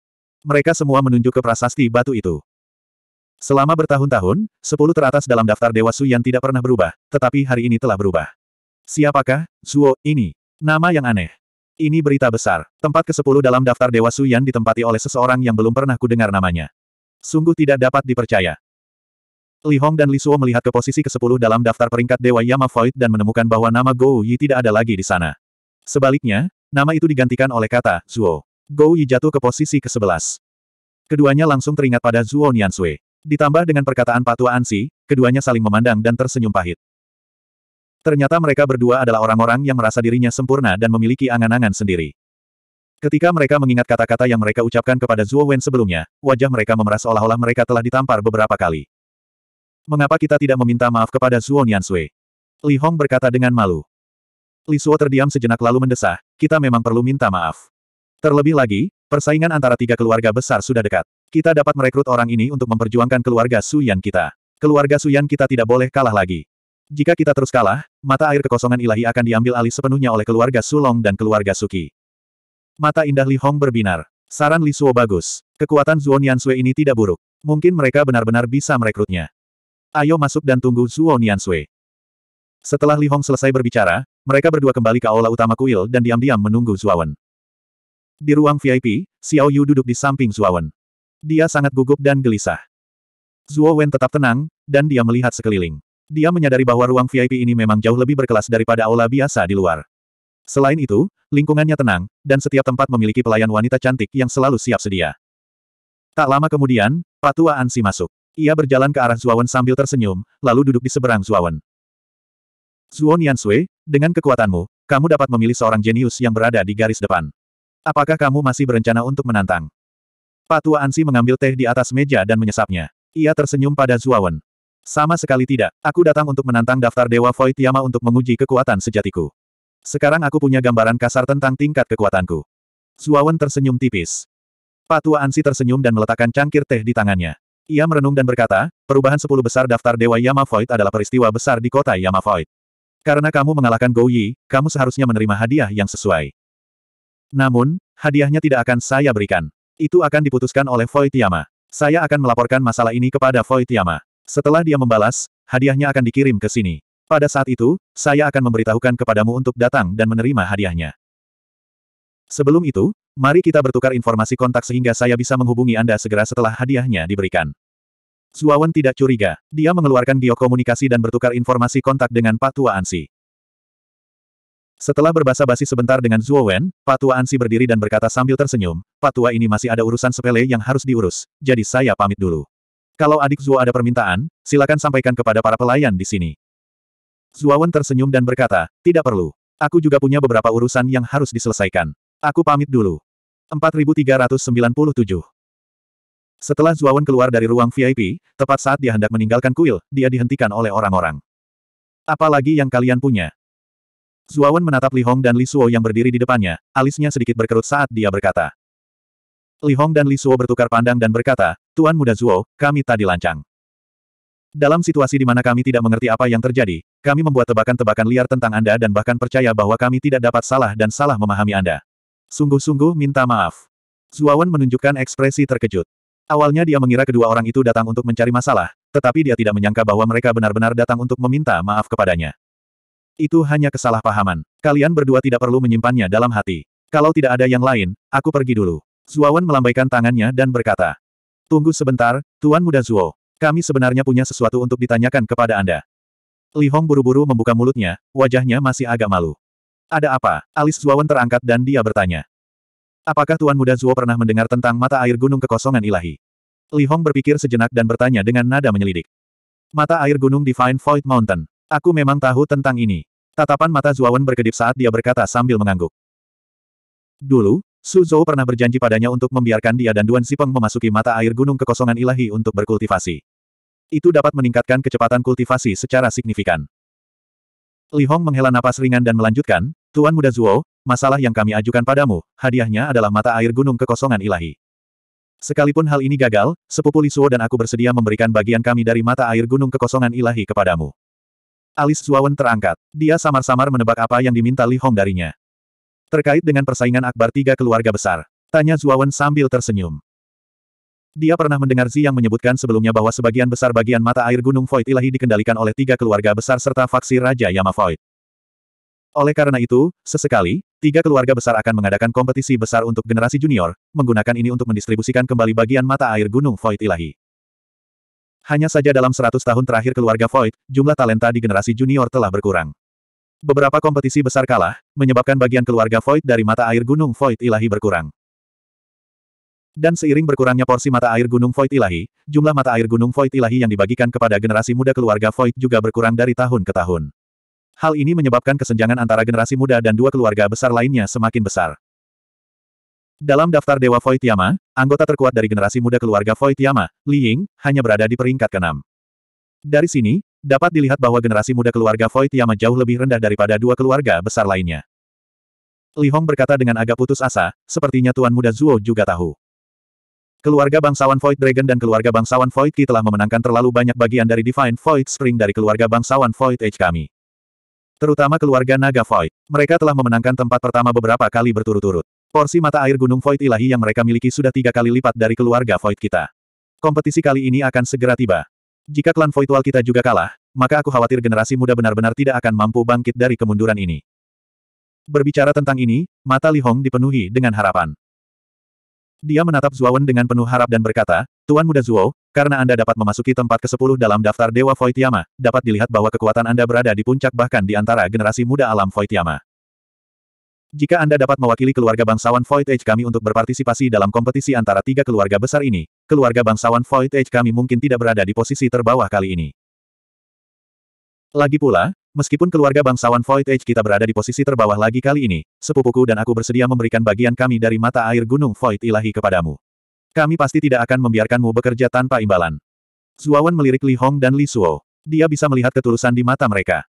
Mereka semua menunjuk ke prasasti batu itu. Selama bertahun-tahun, sepuluh teratas dalam daftar Dewa Suyan tidak pernah berubah, tetapi hari ini telah berubah. Siapakah, Zuo, ini? Nama yang aneh. Ini berita besar. Tempat ke-10 dalam daftar Dewa Suyan ditempati oleh seseorang yang belum pernah ku dengar namanya. Sungguh tidak dapat dipercaya. Li Hong dan Li Suo melihat ke posisi ke-10 dalam daftar peringkat Dewa Yama Void dan menemukan bahwa nama Gou Yi tidak ada lagi di sana. Sebaliknya, nama itu digantikan oleh kata, Zuo. Gou Yi jatuh ke posisi ke-11. Keduanya langsung teringat pada Zuo Niansui. Ditambah dengan perkataan Patua Ansi, keduanya saling memandang dan tersenyum pahit. Ternyata mereka berdua adalah orang-orang yang merasa dirinya sempurna dan memiliki angan-angan sendiri. Ketika mereka mengingat kata-kata yang mereka ucapkan kepada Zhuo Wen sebelumnya, wajah mereka memeras seolah-olah mereka telah ditampar beberapa kali. Mengapa kita tidak meminta maaf kepada Zhuo Sui? Li Hong berkata dengan malu. Li Suo terdiam sejenak lalu mendesah, kita memang perlu minta maaf. Terlebih lagi, persaingan antara tiga keluarga besar sudah dekat. Kita dapat merekrut orang ini untuk memperjuangkan keluarga Suyan kita. Keluarga Suyan kita tidak boleh kalah lagi. Jika kita terus kalah, mata air kekosongan ilahi akan diambil alih sepenuhnya oleh keluarga Sulong dan keluarga Suki. Mata indah Li Hong berbinar. Saran Li Suo bagus. Kekuatan Zuo Niansui ini tidak buruk. Mungkin mereka benar-benar bisa merekrutnya. Ayo masuk dan tunggu Zuo Niansui. Setelah Li Hong selesai berbicara, mereka berdua kembali ke aula utama kuil dan diam-diam menunggu Wen. Di ruang VIP, Xiao Yu duduk di samping Wen. Dia sangat gugup dan gelisah. Zuo Wen tetap tenang, dan dia melihat sekeliling. Dia menyadari bahwa ruang VIP ini memang jauh lebih berkelas daripada aula biasa di luar. Selain itu, lingkungannya tenang, dan setiap tempat memiliki pelayan wanita cantik yang selalu siap sedia. Tak lama kemudian, Patua Ansi masuk. Ia berjalan ke arah Zuawan sambil tersenyum, lalu duduk di seberang Zuawan. Zuon Yansui, dengan kekuatanmu, kamu dapat memilih seorang jenius yang berada di garis depan. Apakah kamu masih berencana untuk menantang? Patua Ansi mengambil teh di atas meja dan menyesapnya. Ia tersenyum pada Zuawan. Sama sekali tidak, aku datang untuk menantang daftar Dewa Void Yama untuk menguji kekuatan sejatiku. Sekarang aku punya gambaran kasar tentang tingkat kekuatanku. Zuawan tersenyum tipis. Patua Ansi tersenyum dan meletakkan cangkir teh di tangannya. Ia merenung dan berkata, perubahan sepuluh besar daftar Dewa Yama Void adalah peristiwa besar di kota Yama Void. Karena kamu mengalahkan Gou Yi, kamu seharusnya menerima hadiah yang sesuai. Namun, hadiahnya tidak akan saya berikan. Itu akan diputuskan oleh Void Yama. Saya akan melaporkan masalah ini kepada Void Yama. Setelah dia membalas, hadiahnya akan dikirim ke sini. Pada saat itu, saya akan memberitahukan kepadamu untuk datang dan menerima hadiahnya. Sebelum itu, mari kita bertukar informasi kontak sehingga saya bisa menghubungi Anda segera setelah hadiahnya diberikan. Zuawan tidak curiga. Dia mengeluarkan geokomunikasi dan bertukar informasi kontak dengan Pak Tua Ansi. Setelah berbasa-basi sebentar dengan Zuowen, Pak tua Ansi berdiri dan berkata sambil tersenyum, Pak tua ini masih ada urusan sepele yang harus diurus, jadi saya pamit dulu. Kalau adik Zuo ada permintaan, silakan sampaikan kepada para pelayan di sini. Zuawan tersenyum dan berkata, tidak perlu. Aku juga punya beberapa urusan yang harus diselesaikan. Aku pamit dulu. 4397 Setelah Zuawan keluar dari ruang VIP, tepat saat dia hendak meninggalkan kuil, dia dihentikan oleh orang-orang. Apalagi yang kalian punya? Zuawan menatap Li Hong dan Li Suo yang berdiri di depannya, alisnya sedikit berkerut saat dia berkata. Li Hong dan Li Suo bertukar pandang dan berkata, Tuan Muda Zuo, kami tadi lancang. Dalam situasi di mana kami tidak mengerti apa yang terjadi, kami membuat tebakan-tebakan liar tentang Anda dan bahkan percaya bahwa kami tidak dapat salah dan salah memahami Anda. Sungguh-sungguh minta maaf. Zuawan menunjukkan ekspresi terkejut. Awalnya dia mengira kedua orang itu datang untuk mencari masalah, tetapi dia tidak menyangka bahwa mereka benar-benar datang untuk meminta maaf kepadanya. Itu hanya kesalahpahaman. Kalian berdua tidak perlu menyimpannya dalam hati. Kalau tidak ada yang lain, aku pergi dulu. Zuawan melambaikan tangannya dan berkata, Tunggu sebentar, Tuan Muda Zuo. Kami sebenarnya punya sesuatu untuk ditanyakan kepada Anda. Li Hong buru-buru membuka mulutnya, wajahnya masih agak malu. Ada apa? Alis Zuawan terangkat dan dia bertanya. Apakah Tuan Muda Zuo pernah mendengar tentang mata air gunung kekosongan ilahi? Li Hong berpikir sejenak dan bertanya dengan nada menyelidik. Mata air gunung Divine Void Mountain. Aku memang tahu tentang ini. Tatapan mata Zuawan berkedip saat dia berkata sambil mengangguk. Dulu, Su Zhou pernah berjanji padanya untuk membiarkan dia dan Duan Sipeng memasuki mata air gunung kekosongan ilahi untuk berkultivasi. Itu dapat meningkatkan kecepatan kultivasi secara signifikan. Li Hong menghela napas ringan dan melanjutkan, Tuan Muda Zuo, masalah yang kami ajukan padamu, hadiahnya adalah mata air gunung kekosongan ilahi. Sekalipun hal ini gagal, sepupu Li Suo dan aku bersedia memberikan bagian kami dari mata air gunung kekosongan ilahi kepadamu. Alis Zuawan terangkat. Dia samar-samar menebak apa yang diminta Li Hong darinya. Terkait dengan persaingan akbar tiga keluarga besar. Tanya Zuawan sambil tersenyum. Dia pernah mendengar Zi yang menyebutkan sebelumnya bahwa sebagian besar bagian mata air Gunung Void Ilahi dikendalikan oleh tiga keluarga besar serta faksi Raja Yama Void. Oleh karena itu, sesekali, tiga keluarga besar akan mengadakan kompetisi besar untuk generasi junior, menggunakan ini untuk mendistribusikan kembali bagian mata air Gunung Void Ilahi. Hanya saja dalam 100 tahun terakhir keluarga Void, jumlah talenta di generasi junior telah berkurang. Beberapa kompetisi besar kalah, menyebabkan bagian keluarga Void dari mata air gunung Void ilahi berkurang. Dan seiring berkurangnya porsi mata air gunung Void ilahi, jumlah mata air gunung Void ilahi yang dibagikan kepada generasi muda keluarga Void juga berkurang dari tahun ke tahun. Hal ini menyebabkan kesenjangan antara generasi muda dan dua keluarga besar lainnya semakin besar. Dalam daftar Dewa Void Yama, anggota terkuat dari generasi muda keluarga Void Yama, Li Ying, hanya berada di peringkat keenam. Dari sini, dapat dilihat bahwa generasi muda keluarga Void Yama jauh lebih rendah daripada dua keluarga besar lainnya. Li Hong berkata dengan agak putus asa, sepertinya Tuan Muda Zuo juga tahu. Keluarga bangsawan Void Dragon dan keluarga bangsawan Void Ki telah memenangkan terlalu banyak bagian dari Divine Void Spring dari keluarga bangsawan Void Age kami. Terutama keluarga Naga Void. Mereka telah memenangkan tempat pertama beberapa kali berturut-turut. Porsi mata air gunung Void ilahi yang mereka miliki sudah tiga kali lipat dari keluarga Void kita. Kompetisi kali ini akan segera tiba. Jika klan Voidwall kita juga kalah, maka aku khawatir generasi muda benar-benar tidak akan mampu bangkit dari kemunduran ini. Berbicara tentang ini, mata Li Hong dipenuhi dengan harapan. Dia menatap Zuowen dengan penuh harap dan berkata, Tuan Muda Zuo, karena Anda dapat memasuki tempat ke-10 dalam daftar Dewa Void Yama, dapat dilihat bahwa kekuatan Anda berada di puncak bahkan di antara generasi muda alam Void Yama. Jika Anda dapat mewakili keluarga bangsawan Void Age kami untuk berpartisipasi dalam kompetisi antara tiga keluarga besar ini, keluarga bangsawan Void Age kami mungkin tidak berada di posisi terbawah kali ini. Lagi pula, meskipun keluarga bangsawan Void Age kita berada di posisi terbawah lagi kali ini, sepupuku dan aku bersedia memberikan bagian kami dari mata air gunung Void ilahi kepadamu. Kami pasti tidak akan membiarkanmu bekerja tanpa imbalan. Zuawan melirik Li Hong dan Li Suo. Dia bisa melihat ketulusan di mata mereka.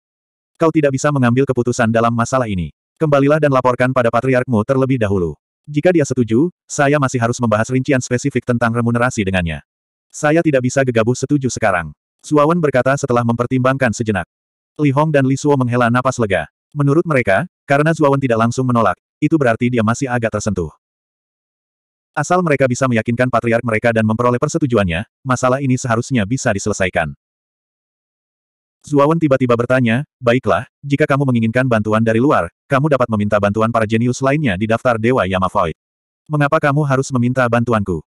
Kau tidak bisa mengambil keputusan dalam masalah ini. Kembalilah dan laporkan pada patriarkmu terlebih dahulu. Jika dia setuju, saya masih harus membahas rincian spesifik tentang remunerasi dengannya. Saya tidak bisa gegabah setuju sekarang. Suawan berkata setelah mempertimbangkan sejenak. Li Hong dan Li Suo menghela napas lega. Menurut mereka, karena Suawan tidak langsung menolak, itu berarti dia masih agak tersentuh. Asal mereka bisa meyakinkan patriark mereka dan memperoleh persetujuannya, masalah ini seharusnya bisa diselesaikan. Zuawan tiba-tiba bertanya, baiklah, jika kamu menginginkan bantuan dari luar, kamu dapat meminta bantuan para jenius lainnya di daftar Dewa Yama Mengapa kamu harus meminta bantuanku?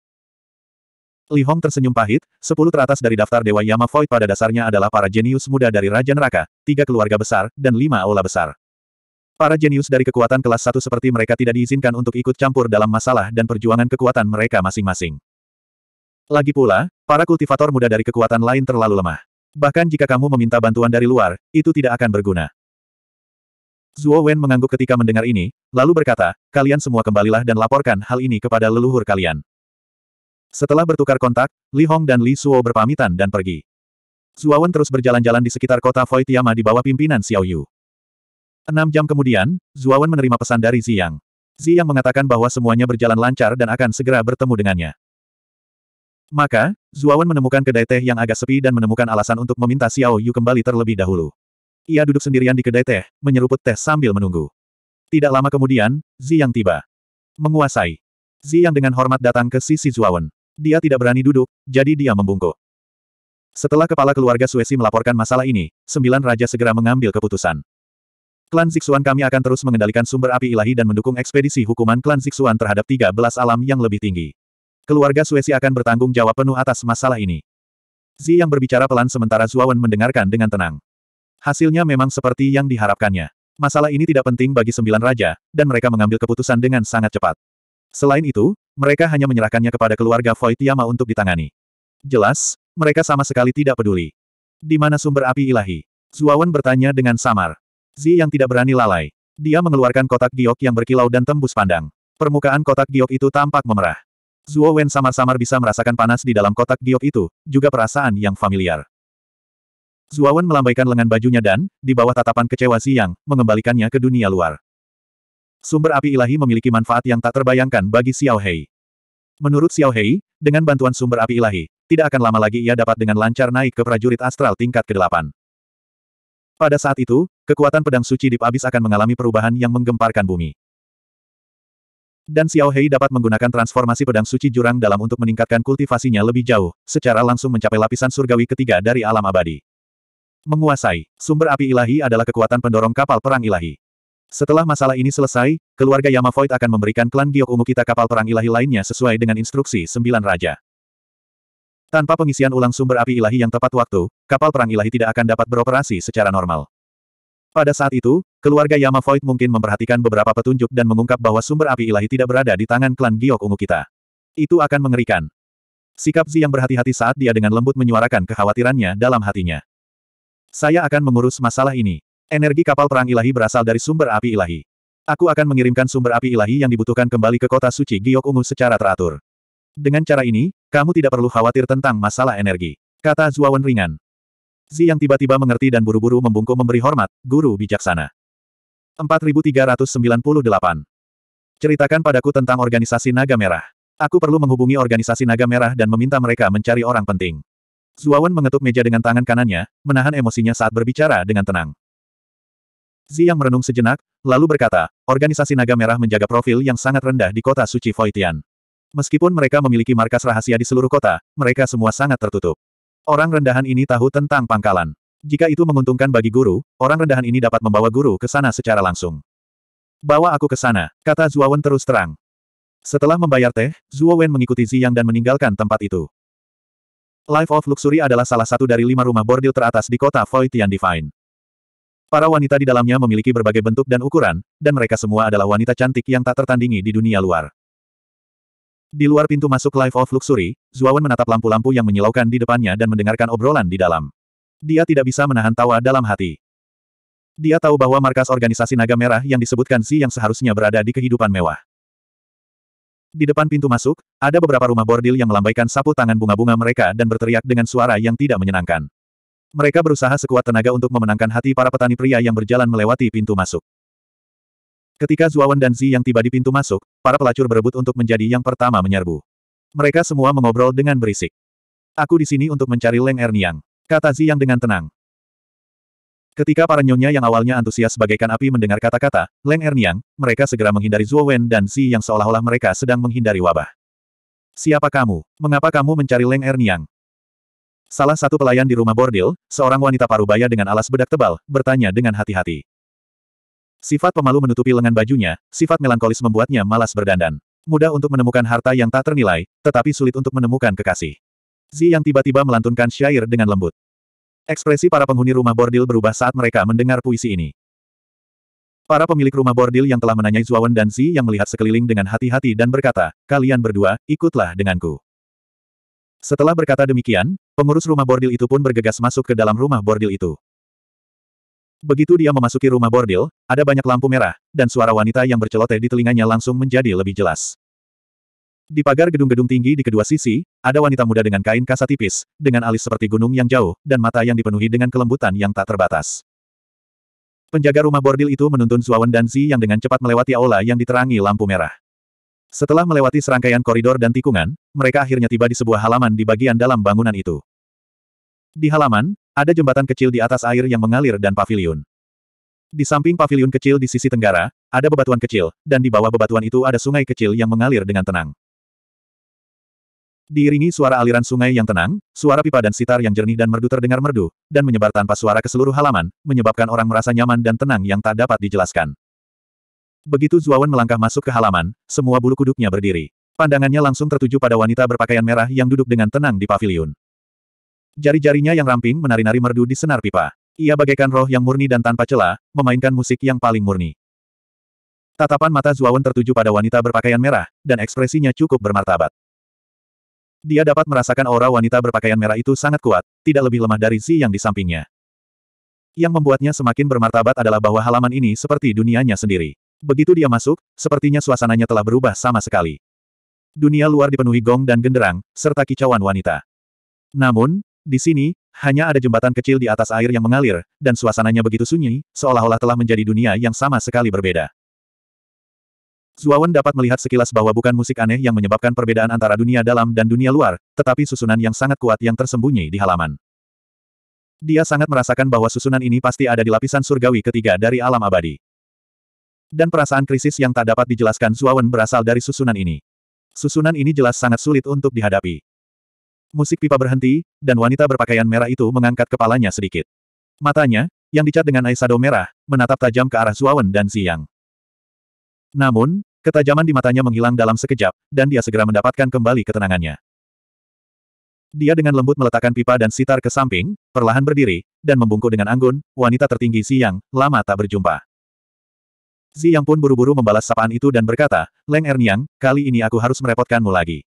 Li Hong tersenyum pahit, sepuluh teratas dari daftar Dewa Yama Void pada dasarnya adalah para jenius muda dari Raja Neraka, tiga keluarga besar, dan lima aula besar. Para jenius dari kekuatan kelas satu seperti mereka tidak diizinkan untuk ikut campur dalam masalah dan perjuangan kekuatan mereka masing-masing. Lagi pula, para kultivator muda dari kekuatan lain terlalu lemah. Bahkan jika kamu meminta bantuan dari luar, itu tidak akan berguna. Zuo Wen mengangguk ketika mendengar ini, lalu berkata, kalian semua kembalilah dan laporkan hal ini kepada leluhur kalian. Setelah bertukar kontak, Li Hong dan Li Suo berpamitan dan pergi. Zuo Wen terus berjalan-jalan di sekitar kota Voitiyama di bawah pimpinan Xiao Yu. Enam jam kemudian, Zuo Wen menerima pesan dari Ziyang. Ziyang mengatakan bahwa semuanya berjalan lancar dan akan segera bertemu dengannya. Maka, Zuo Wen menemukan kedai teh yang agak sepi dan menemukan alasan untuk meminta Xiao Yu kembali terlebih dahulu. Ia duduk sendirian di kedai teh, menyeruput teh sambil menunggu. Tidak lama kemudian, Zi tiba. Menguasai. Zi dengan hormat datang ke sisi Zuawan. Dia tidak berani duduk, jadi dia membungkuk. Setelah kepala keluarga Suesi melaporkan masalah ini, sembilan raja segera mengambil keputusan. Klan Zixuan kami akan terus mengendalikan sumber api ilahi dan mendukung ekspedisi hukuman klan Zixuan terhadap tiga belas alam yang lebih tinggi. Keluarga Suesi akan bertanggung jawab penuh atas masalah ini. Zi berbicara pelan sementara Zuawan mendengarkan dengan tenang. Hasilnya memang seperti yang diharapkannya. Masalah ini tidak penting bagi sembilan raja, dan mereka mengambil keputusan dengan sangat cepat. Selain itu, mereka hanya menyerahkannya kepada keluarga Void Yama untuk ditangani. Jelas, mereka sama sekali tidak peduli. Di mana sumber api ilahi? Zuawan bertanya dengan samar. Zi yang tidak berani lalai. Dia mengeluarkan kotak giok yang berkilau dan tembus pandang. Permukaan kotak giok itu tampak memerah. Zuo samar-samar bisa merasakan panas di dalam kotak giok itu, juga perasaan yang familiar. Zuawan melambaikan lengan bajunya dan, di bawah tatapan kecewa siang, mengembalikannya ke dunia luar. Sumber api ilahi memiliki manfaat yang tak terbayangkan bagi Xiao Hei. Menurut Xiao Hei, dengan bantuan sumber api ilahi, tidak akan lama lagi ia dapat dengan lancar naik ke prajurit astral tingkat ke-8. Pada saat itu, kekuatan pedang suci di Abis akan mengalami perubahan yang menggemparkan bumi. Dan Xiao Hei dapat menggunakan transformasi pedang suci jurang dalam untuk meningkatkan kultivasinya lebih jauh, secara langsung mencapai lapisan surgawi ketiga dari alam abadi. Menguasai. Sumber api ilahi adalah kekuatan pendorong kapal perang ilahi. Setelah masalah ini selesai, keluarga Yama akan memberikan klan Giok Ungu kita kapal perang ilahi lainnya sesuai dengan instruksi sembilan raja. Tanpa pengisian ulang sumber api ilahi yang tepat waktu, kapal perang ilahi tidak akan dapat beroperasi secara normal. Pada saat itu, keluarga Yama mungkin memperhatikan beberapa petunjuk dan mengungkap bahwa sumber api ilahi tidak berada di tangan klan Giok Ungu kita. Itu akan mengerikan. Sikap Zi yang berhati-hati saat dia dengan lembut menyuarakan kekhawatirannya dalam hatinya. Saya akan mengurus masalah ini. Energi kapal perang ilahi berasal dari sumber api ilahi. Aku akan mengirimkan sumber api ilahi yang dibutuhkan kembali ke kota suci Giok Ungu secara teratur. Dengan cara ini, kamu tidak perlu khawatir tentang masalah energi. Kata Zuawan ringan. Zi yang tiba-tiba mengerti dan buru-buru membungkuk memberi hormat, guru bijaksana. 4398. Ceritakan padaku tentang organisasi Naga Merah. Aku perlu menghubungi organisasi Naga Merah dan meminta mereka mencari orang penting. Zuawan mengetuk meja dengan tangan kanannya, menahan emosinya saat berbicara dengan tenang. Zi yang merenung sejenak, lalu berkata, organisasi naga merah menjaga profil yang sangat rendah di kota suci Voitian. Meskipun mereka memiliki markas rahasia di seluruh kota, mereka semua sangat tertutup. Orang rendahan ini tahu tentang pangkalan. Jika itu menguntungkan bagi guru, orang rendahan ini dapat membawa guru ke sana secara langsung. Bawa aku ke sana, kata Zuawan terus terang. Setelah membayar teh, Zuawan mengikuti Ziyang dan meninggalkan tempat itu. Life of Luxury adalah salah satu dari lima rumah bordil teratas di kota Voitian Divine. Para wanita di dalamnya memiliki berbagai bentuk dan ukuran, dan mereka semua adalah wanita cantik yang tak tertandingi di dunia luar. Di luar pintu masuk Life of Luxury, Zuawan menatap lampu-lampu yang menyilaukan di depannya dan mendengarkan obrolan di dalam. Dia tidak bisa menahan tawa dalam hati. Dia tahu bahwa markas organisasi naga merah yang disebutkan Si yang seharusnya berada di kehidupan mewah. Di depan pintu masuk, ada beberapa rumah bordil yang melambaikan sapu tangan bunga-bunga mereka dan berteriak dengan suara yang tidak menyenangkan. Mereka berusaha sekuat tenaga untuk memenangkan hati para petani pria yang berjalan melewati pintu masuk. Ketika Zuawan dan Zi yang tiba di pintu masuk, para pelacur berebut untuk menjadi yang pertama menyerbu. Mereka semua mengobrol dengan berisik. Aku di sini untuk mencari Leng Erniang. Kata Zi yang dengan tenang. Ketika para nyonya yang awalnya antusias bagaikan api mendengar kata-kata, Leng Erniang, mereka segera menghindari Zhuo Wen dan Si yang seolah-olah mereka sedang menghindari wabah. Siapa kamu? Mengapa kamu mencari Leng Erniang? Salah satu pelayan di rumah bordil, seorang wanita parubaya dengan alas bedak tebal, bertanya dengan hati-hati. Sifat pemalu menutupi lengan bajunya, sifat melankolis membuatnya malas berdandan. Mudah untuk menemukan harta yang tak ternilai, tetapi sulit untuk menemukan kekasih. Zi yang tiba-tiba melantunkan syair dengan lembut. Ekspresi para penghuni rumah bordil berubah saat mereka mendengar puisi ini. Para pemilik rumah bordil yang telah menanyai Zuawan dan Si yang melihat sekeliling dengan hati-hati dan berkata, kalian berdua, ikutlah denganku. Setelah berkata demikian, pengurus rumah bordil itu pun bergegas masuk ke dalam rumah bordil itu. Begitu dia memasuki rumah bordil, ada banyak lampu merah, dan suara wanita yang berceloteh di telinganya langsung menjadi lebih jelas. Di pagar gedung-gedung tinggi di kedua sisi, ada wanita muda dengan kain kasa tipis, dengan alis seperti gunung yang jauh, dan mata yang dipenuhi dengan kelembutan yang tak terbatas. Penjaga rumah bordil itu menuntun Zuawan dan Zi yang dengan cepat melewati aula yang diterangi lampu merah. Setelah melewati serangkaian koridor dan tikungan, mereka akhirnya tiba di sebuah halaman di bagian dalam bangunan itu. Di halaman, ada jembatan kecil di atas air yang mengalir dan pavilion. Di samping pavilion kecil di sisi tenggara, ada bebatuan kecil, dan di bawah bebatuan itu ada sungai kecil yang mengalir dengan tenang. Diiringi suara aliran sungai yang tenang, suara pipa dan sitar yang jernih dan merdu terdengar merdu, dan menyebar tanpa suara ke seluruh halaman, menyebabkan orang merasa nyaman dan tenang yang tak dapat dijelaskan. Begitu Zuawan melangkah masuk ke halaman, semua bulu kuduknya berdiri. Pandangannya langsung tertuju pada wanita berpakaian merah yang duduk dengan tenang di pavilion. Jari-jarinya yang ramping menari-nari merdu di senar pipa. Ia bagaikan roh yang murni dan tanpa celah, memainkan musik yang paling murni. Tatapan mata Zuawan tertuju pada wanita berpakaian merah, dan ekspresinya cukup bermartabat. Dia dapat merasakan aura wanita berpakaian merah itu sangat kuat, tidak lebih lemah dari Zi yang di sampingnya. Yang membuatnya semakin bermartabat adalah bahwa halaman ini seperti dunianya sendiri. Begitu dia masuk, sepertinya suasananya telah berubah sama sekali. Dunia luar dipenuhi gong dan genderang, serta kicauan wanita. Namun, di sini, hanya ada jembatan kecil di atas air yang mengalir, dan suasananya begitu sunyi, seolah-olah telah menjadi dunia yang sama sekali berbeda. Zuawan dapat melihat sekilas bahwa bukan musik aneh yang menyebabkan perbedaan antara dunia dalam dan dunia luar, tetapi susunan yang sangat kuat yang tersembunyi di halaman. Dia sangat merasakan bahwa susunan ini pasti ada di lapisan surgawi ketiga dari alam abadi. Dan perasaan krisis yang tak dapat dijelaskan Zuawan berasal dari susunan ini. Susunan ini jelas sangat sulit untuk dihadapi. Musik pipa berhenti, dan wanita berpakaian merah itu mengangkat kepalanya sedikit. Matanya, yang dicat dengan eyeshadow merah, menatap tajam ke arah Zuawan dan Ziyang. Namun, ketajaman di matanya menghilang dalam sekejap, dan dia segera mendapatkan kembali ketenangannya. Dia dengan lembut meletakkan pipa dan sitar ke samping, perlahan berdiri, dan membungkuk dengan anggun, wanita tertinggi siang, lama tak berjumpa. Ziyang pun buru-buru membalas sapaan itu dan berkata, Leng Erniang, kali ini aku harus merepotkanmu lagi.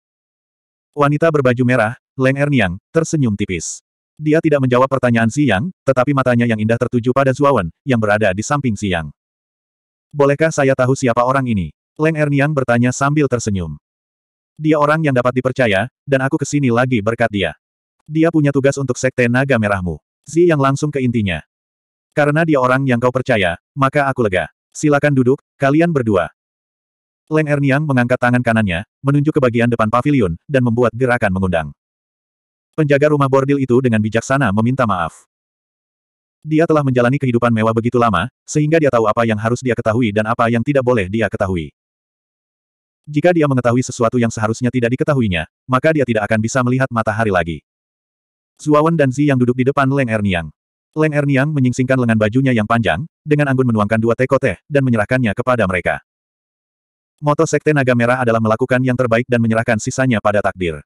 Wanita berbaju merah, Leng Erniang, tersenyum tipis. Dia tidak menjawab pertanyaan Ziyang, tetapi matanya yang indah tertuju pada Zuawan, yang berada di samping Ziyang. Bolehkah saya tahu siapa orang ini? Leng Erniang bertanya sambil tersenyum. Dia orang yang dapat dipercaya, dan aku kesini lagi berkat dia. Dia punya tugas untuk Sekte Naga Merahmu. Zi yang langsung ke intinya. Karena dia orang yang kau percaya, maka aku lega. Silakan duduk, kalian berdua. Leng Erniang mengangkat tangan kanannya, menunjuk ke bagian depan pavilion, dan membuat gerakan mengundang. Penjaga rumah bordil itu dengan bijaksana meminta maaf. Dia telah menjalani kehidupan mewah begitu lama, sehingga dia tahu apa yang harus dia ketahui dan apa yang tidak boleh dia ketahui. Jika dia mengetahui sesuatu yang seharusnya tidak diketahuinya, maka dia tidak akan bisa melihat matahari lagi. Zuawan dan Zi yang duduk di depan Leng Erniang. Leng Erniang menyingsingkan lengan bajunya yang panjang, dengan anggun menuangkan dua teko teh, dan menyerahkannya kepada mereka. Moto Sekte Naga Merah adalah melakukan yang terbaik dan menyerahkan sisanya pada takdir.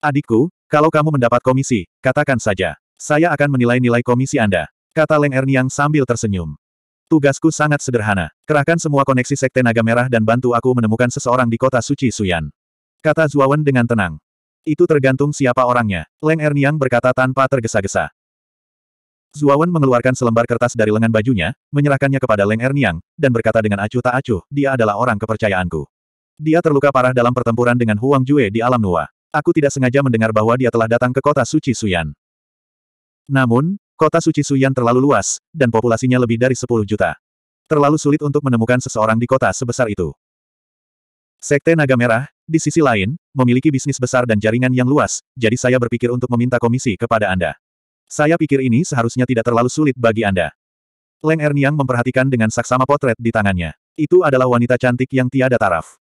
Adikku, kalau kamu mendapat komisi, katakan saja. Saya akan menilai nilai komisi Anda. Kata Leng Erniang sambil tersenyum. Tugasku sangat sederhana. Kerahkan semua koneksi sekte naga merah dan bantu aku menemukan seseorang di kota suci Suyan. Kata Zuawan dengan tenang. Itu tergantung siapa orangnya, Leng Erniang berkata tanpa tergesa-gesa. Zuawan mengeluarkan selembar kertas dari lengan bajunya, menyerahkannya kepada Leng Erniang, dan berkata dengan acuh tak acuh, dia adalah orang kepercayaanku. Dia terluka parah dalam pertempuran dengan Huang Jue di alam Nuwa. Aku tidak sengaja mendengar bahwa dia telah datang ke kota suci Suyan. Namun, Kota suci Suyan terlalu luas, dan populasinya lebih dari 10 juta. Terlalu sulit untuk menemukan seseorang di kota sebesar itu. Sekte Naga Merah, di sisi lain, memiliki bisnis besar dan jaringan yang luas, jadi saya berpikir untuk meminta komisi kepada Anda. Saya pikir ini seharusnya tidak terlalu sulit bagi Anda. Leng Erniang memperhatikan dengan saksama potret di tangannya. Itu adalah wanita cantik yang tiada taraf.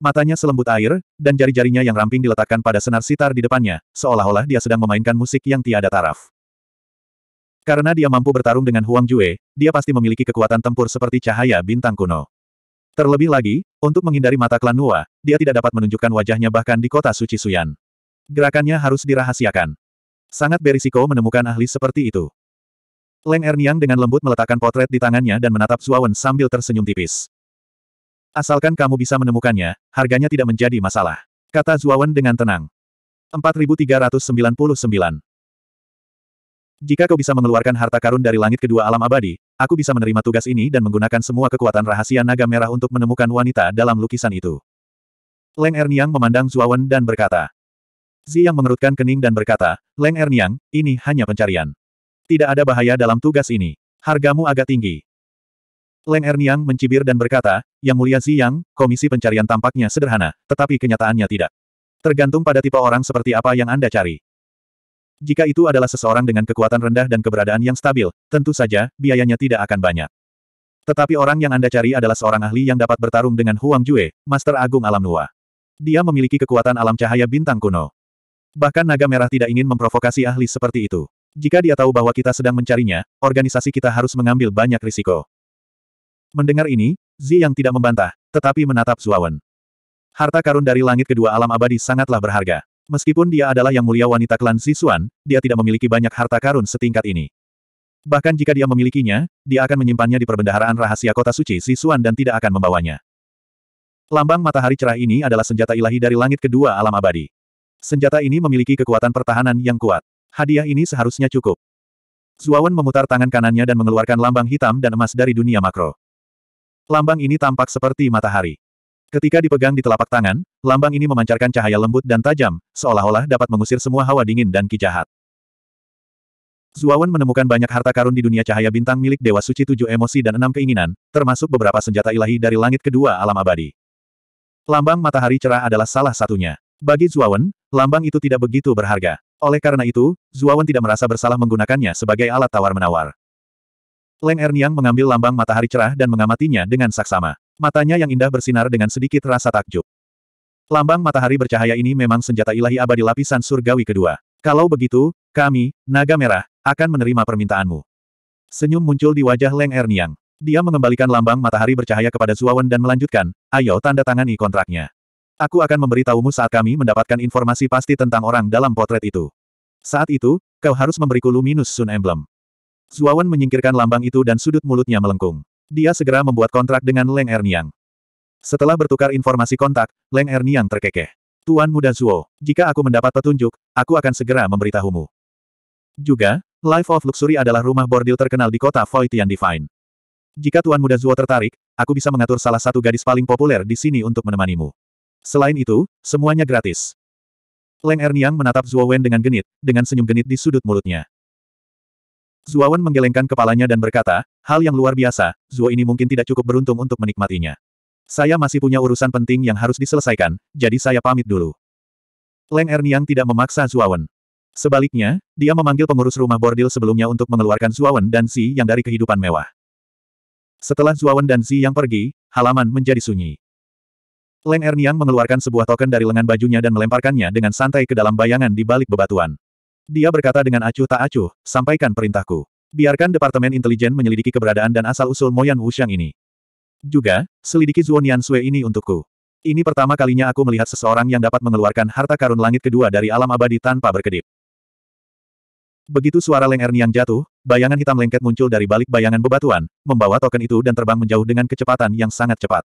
Matanya selembut air, dan jari-jarinya yang ramping diletakkan pada senar sitar di depannya, seolah-olah dia sedang memainkan musik yang tiada taraf. Karena dia mampu bertarung dengan Huang Jue, dia pasti memiliki kekuatan tempur seperti cahaya bintang kuno. Terlebih lagi, untuk menghindari mata klan Nua, dia tidak dapat menunjukkan wajahnya bahkan di kota suci Suyan. Gerakannya harus dirahasiakan. Sangat berisiko menemukan ahli seperti itu. Leng Erniang dengan lembut meletakkan potret di tangannya dan menatap Suawen sambil tersenyum tipis. Asalkan kamu bisa menemukannya, harganya tidak menjadi masalah. Kata Zuawan dengan tenang. 4399 jika kau bisa mengeluarkan harta karun dari langit kedua alam abadi, aku bisa menerima tugas ini dan menggunakan semua kekuatan rahasia naga merah untuk menemukan wanita dalam lukisan itu. Leng Erniang memandang Zuawan dan berkata. Zi yang mengerutkan kening dan berkata, Leng Erniang, ini hanya pencarian. Tidak ada bahaya dalam tugas ini. Hargamu agak tinggi. Leng Erniang mencibir dan berkata, Yang mulia Zi Yang, komisi pencarian tampaknya sederhana, tetapi kenyataannya tidak. Tergantung pada tipe orang seperti apa yang Anda cari. Jika itu adalah seseorang dengan kekuatan rendah dan keberadaan yang stabil, tentu saja, biayanya tidak akan banyak. Tetapi orang yang Anda cari adalah seorang ahli yang dapat bertarung dengan Huang Jue, Master Agung Alam Nua. Dia memiliki kekuatan alam cahaya bintang kuno. Bahkan naga merah tidak ingin memprovokasi ahli seperti itu. Jika dia tahu bahwa kita sedang mencarinya, organisasi kita harus mengambil banyak risiko. Mendengar ini, Zi yang tidak membantah, tetapi menatap Zuawan. Harta karun dari langit kedua alam abadi sangatlah berharga. Meskipun dia adalah yang mulia wanita klan Sisuan, dia tidak memiliki banyak harta karun setingkat ini. Bahkan jika dia memilikinya, dia akan menyimpannya di perbendaharaan rahasia kota suci Sisuan dan tidak akan membawanya. Lambang matahari cerah ini adalah senjata ilahi dari langit kedua alam abadi. Senjata ini memiliki kekuatan pertahanan yang kuat. Hadiah ini seharusnya cukup. Zuawan memutar tangan kanannya dan mengeluarkan lambang hitam dan emas dari dunia makro. Lambang ini tampak seperti matahari. Ketika dipegang di telapak tangan, lambang ini memancarkan cahaya lembut dan tajam, seolah-olah dapat mengusir semua hawa dingin dan ki jahat. Zuawan menemukan banyak harta karun di dunia cahaya bintang milik Dewa Suci Tujuh Emosi dan Enam Keinginan, termasuk beberapa senjata ilahi dari langit kedua alam abadi. Lambang matahari cerah adalah salah satunya. Bagi Zuawan, lambang itu tidak begitu berharga. Oleh karena itu, Zuawan tidak merasa bersalah menggunakannya sebagai alat tawar-menawar. Leng Erniang mengambil lambang matahari cerah dan mengamatinya dengan saksama. Matanya yang indah bersinar dengan sedikit rasa takjub. Lambang matahari bercahaya ini memang senjata ilahi abadi lapisan surgawi kedua. Kalau begitu, kami, naga merah, akan menerima permintaanmu. Senyum muncul di wajah Leng Erniang. Dia mengembalikan lambang matahari bercahaya kepada Zuawan dan melanjutkan, ayo tanda tangani kontraknya. Aku akan memberitahumu saat kami mendapatkan informasi pasti tentang orang dalam potret itu. Saat itu, kau harus memberiku luminus Sun Emblem. Zuawan menyingkirkan lambang itu dan sudut mulutnya melengkung. Dia segera membuat kontrak dengan Leng Erniang. Setelah bertukar informasi kontak, Leng Erniang terkekeh. Tuan Muda Zuo, jika aku mendapat petunjuk, aku akan segera memberitahumu. Juga, Life of Luxury adalah rumah bordil terkenal di kota Voitian Divine. Jika Tuan Muda Zuo tertarik, aku bisa mengatur salah satu gadis paling populer di sini untuk menemanimu. Selain itu, semuanya gratis. Leng Erniang menatap Zuo Wen dengan genit, dengan senyum genit di sudut mulutnya. Zuawan menggelengkan kepalanya dan berkata, hal yang luar biasa, Zuo ini mungkin tidak cukup beruntung untuk menikmatinya. Saya masih punya urusan penting yang harus diselesaikan, jadi saya pamit dulu. Leng Erniang tidak memaksa Zuawan. Sebaliknya, dia memanggil pengurus rumah bordil sebelumnya untuk mengeluarkan Zuawan dan Si yang dari kehidupan mewah. Setelah Zuawan dan Si yang pergi, halaman menjadi sunyi. Leng Erniang mengeluarkan sebuah token dari lengan bajunya dan melemparkannya dengan santai ke dalam bayangan di balik bebatuan. Dia berkata dengan acuh tak acuh, sampaikan perintahku. Biarkan Departemen Intelijen menyelidiki keberadaan dan asal-usul Moyan Wuxiang ini. Juga, selidiki Nian Sui ini untukku. Ini pertama kalinya aku melihat seseorang yang dapat mengeluarkan harta karun langit kedua dari alam abadi tanpa berkedip. Begitu suara Leng Erniang jatuh, bayangan hitam lengket muncul dari balik bayangan bebatuan, membawa token itu dan terbang menjauh dengan kecepatan yang sangat cepat.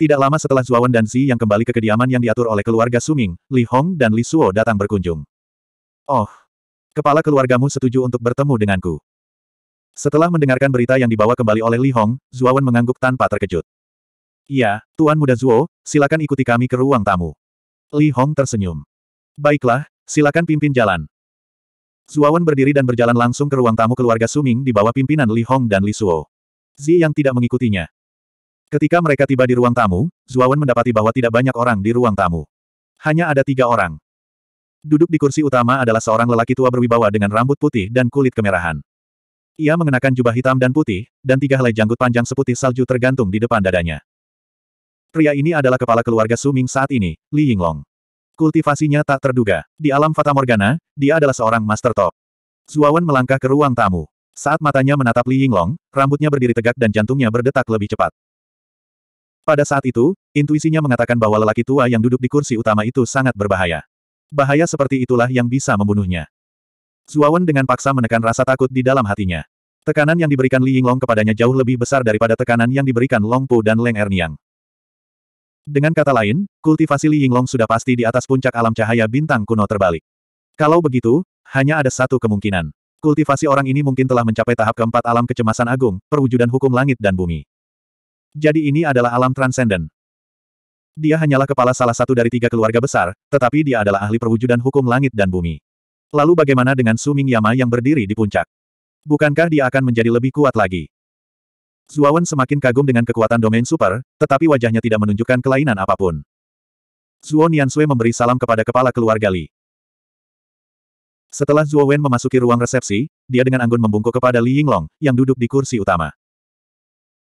Tidak lama setelah Zuawan dan Zi yang kembali ke kediaman yang diatur oleh keluarga Suming, Li Hong dan Li Suo datang berkunjung. Oh. Kepala keluargamu setuju untuk bertemu denganku. Setelah mendengarkan berita yang dibawa kembali oleh Li Hong, Zuawan mengangguk tanpa terkejut. Iya, Tuan Muda Zuo, silakan ikuti kami ke ruang tamu. Li Hong tersenyum. Baiklah, silakan pimpin jalan. Zuawan berdiri dan berjalan langsung ke ruang tamu keluarga Suming di bawah pimpinan Li Hong dan Li Suo. Zi yang tidak mengikutinya. Ketika mereka tiba di ruang tamu, Zuawan mendapati bahwa tidak banyak orang di ruang tamu. Hanya ada tiga orang. Duduk di kursi utama adalah seorang lelaki tua berwibawa dengan rambut putih dan kulit kemerahan. Ia mengenakan jubah hitam dan putih, dan tiga helai janggut panjang seputih salju tergantung di depan dadanya. Pria ini adalah kepala keluarga Suming saat ini, Li Yinglong. Kultivasinya tak terduga. Di alam Fata Morgana, dia adalah seorang master top. Zuawan melangkah ke ruang tamu. Saat matanya menatap Li Yinglong, rambutnya berdiri tegak dan jantungnya berdetak lebih cepat. Pada saat itu, intuisinya mengatakan bahwa lelaki tua yang duduk di kursi utama itu sangat berbahaya bahaya seperti itulah yang bisa membunuhnya. Zuawan dengan paksa menekan rasa takut di dalam hatinya. Tekanan yang diberikan Li Yinglong kepadanya jauh lebih besar daripada tekanan yang diberikan Long Pu dan Leng Erniang. Dengan kata lain, kultivasi Li Yinglong sudah pasti di atas puncak alam cahaya bintang kuno terbalik. Kalau begitu, hanya ada satu kemungkinan. Kultivasi orang ini mungkin telah mencapai tahap keempat alam kecemasan agung, perwujudan hukum langit dan bumi. Jadi ini adalah alam transenden. Dia hanyalah kepala salah satu dari tiga keluarga besar, tetapi dia adalah ahli perwujudan hukum langit dan bumi. Lalu bagaimana dengan Suming Yama yang berdiri di puncak? Bukankah dia akan menjadi lebih kuat lagi? Zuawan semakin kagum dengan kekuatan domain super, tetapi wajahnya tidak menunjukkan kelainan apapun. Zuo Sui memberi salam kepada kepala keluarga Li. Setelah Zuo Wen memasuki ruang resepsi, dia dengan anggun membungkuk kepada Li Yinglong, yang duduk di kursi utama.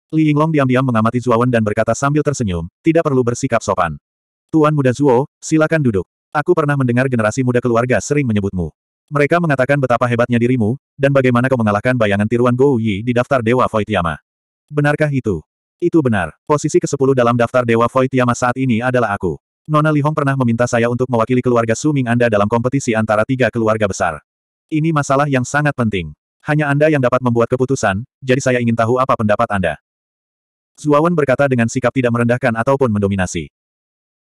Li Yinglong diam-diam mengamati Zuowen dan berkata sambil tersenyum, tidak perlu bersikap sopan. Tuan muda Zuo, silakan duduk. Aku pernah mendengar generasi muda keluarga sering menyebutmu. Mereka mengatakan betapa hebatnya dirimu, dan bagaimana kau mengalahkan bayangan tiruan Gou Yi di daftar Dewa Void Yama. Benarkah itu? Itu benar. Posisi ke-10 dalam daftar Dewa Void Yama saat ini adalah aku. Nona Li Hong pernah meminta saya untuk mewakili keluarga Suming Anda dalam kompetisi antara tiga keluarga besar. Ini masalah yang sangat penting. Hanya Anda yang dapat membuat keputusan, jadi saya ingin tahu apa pendapat Anda. Zuawan berkata dengan sikap tidak merendahkan ataupun mendominasi.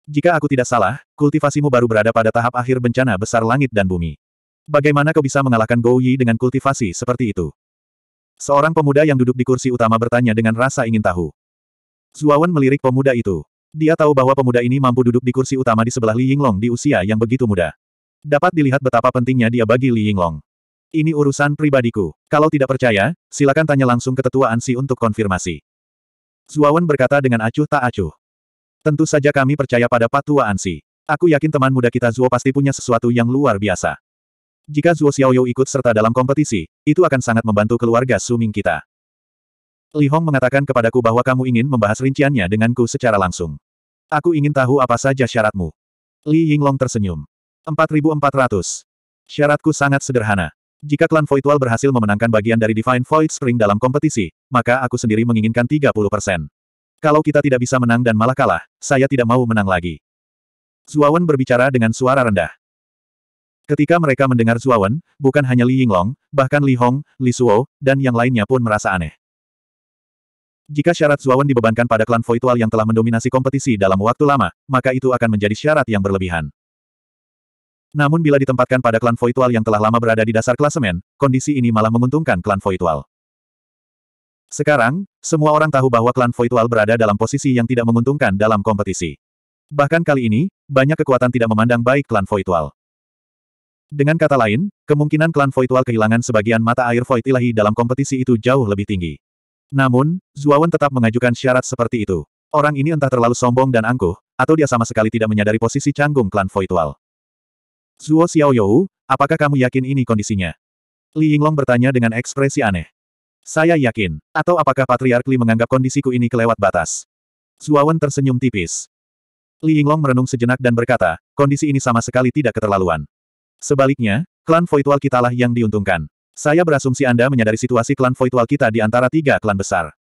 Jika aku tidak salah, kultivasimu baru berada pada tahap akhir bencana besar langit dan bumi. Bagaimana kau bisa mengalahkan Gou Yi dengan kultivasi seperti itu? Seorang pemuda yang duduk di kursi utama bertanya dengan rasa ingin tahu. Zuawan melirik pemuda itu. Dia tahu bahwa pemuda ini mampu duduk di kursi utama di sebelah Li Yinglong di usia yang begitu muda. Dapat dilihat betapa pentingnya dia bagi Li Yinglong. Ini urusan pribadiku. Kalau tidak percaya, silakan tanya langsung ke tetua Ansi untuk konfirmasi. Zuawan berkata dengan acuh tak acuh. Tentu saja kami percaya pada Patua Ansi. Aku yakin teman muda kita Zuo pasti punya sesuatu yang luar biasa. Jika Zuo Xiaoyou ikut serta dalam kompetisi, itu akan sangat membantu keluarga Suming kita. Li Hong mengatakan kepadaku bahwa kamu ingin membahas rinciannya denganku secara langsung. Aku ingin tahu apa saja syaratmu. Li Yinglong tersenyum. 4400. Syaratku sangat sederhana. Jika klan Voidwall berhasil memenangkan bagian dari Divine Void Spring dalam kompetisi, maka aku sendiri menginginkan 30%. Kalau kita tidak bisa menang dan malah kalah, saya tidak mau menang lagi. Zuawan berbicara dengan suara rendah. Ketika mereka mendengar Zuawan, bukan hanya Li Yinglong, bahkan Li Hong, Li Suo, dan yang lainnya pun merasa aneh. Jika syarat Zuawan dibebankan pada klan Voidwall yang telah mendominasi kompetisi dalam waktu lama, maka itu akan menjadi syarat yang berlebihan. Namun bila ditempatkan pada klan Voitual yang telah lama berada di dasar klasemen, kondisi ini malah menguntungkan klan Voitual. Sekarang, semua orang tahu bahwa klan Voitual berada dalam posisi yang tidak menguntungkan dalam kompetisi. Bahkan kali ini, banyak kekuatan tidak memandang baik klan Voitual. Dengan kata lain, kemungkinan klan Voitual kehilangan sebagian mata air Void ilahi dalam kompetisi itu jauh lebih tinggi. Namun, Zuawan tetap mengajukan syarat seperti itu. Orang ini entah terlalu sombong dan angkuh, atau dia sama sekali tidak menyadari posisi canggung klan Voitual. Zuo Xiaoyou, apakah kamu yakin ini kondisinya? Li Yinglong bertanya dengan ekspresi aneh. Saya yakin. Atau apakah Patriark Li menganggap kondisiku ini kelewat batas? Zuo Wen tersenyum tipis. Li Yinglong merenung sejenak dan berkata, kondisi ini sama sekali tidak keterlaluan. Sebaliknya, klan Voidwall kitalah yang diuntungkan. Saya berasumsi Anda menyadari situasi klan Voidwall kita di antara tiga klan besar.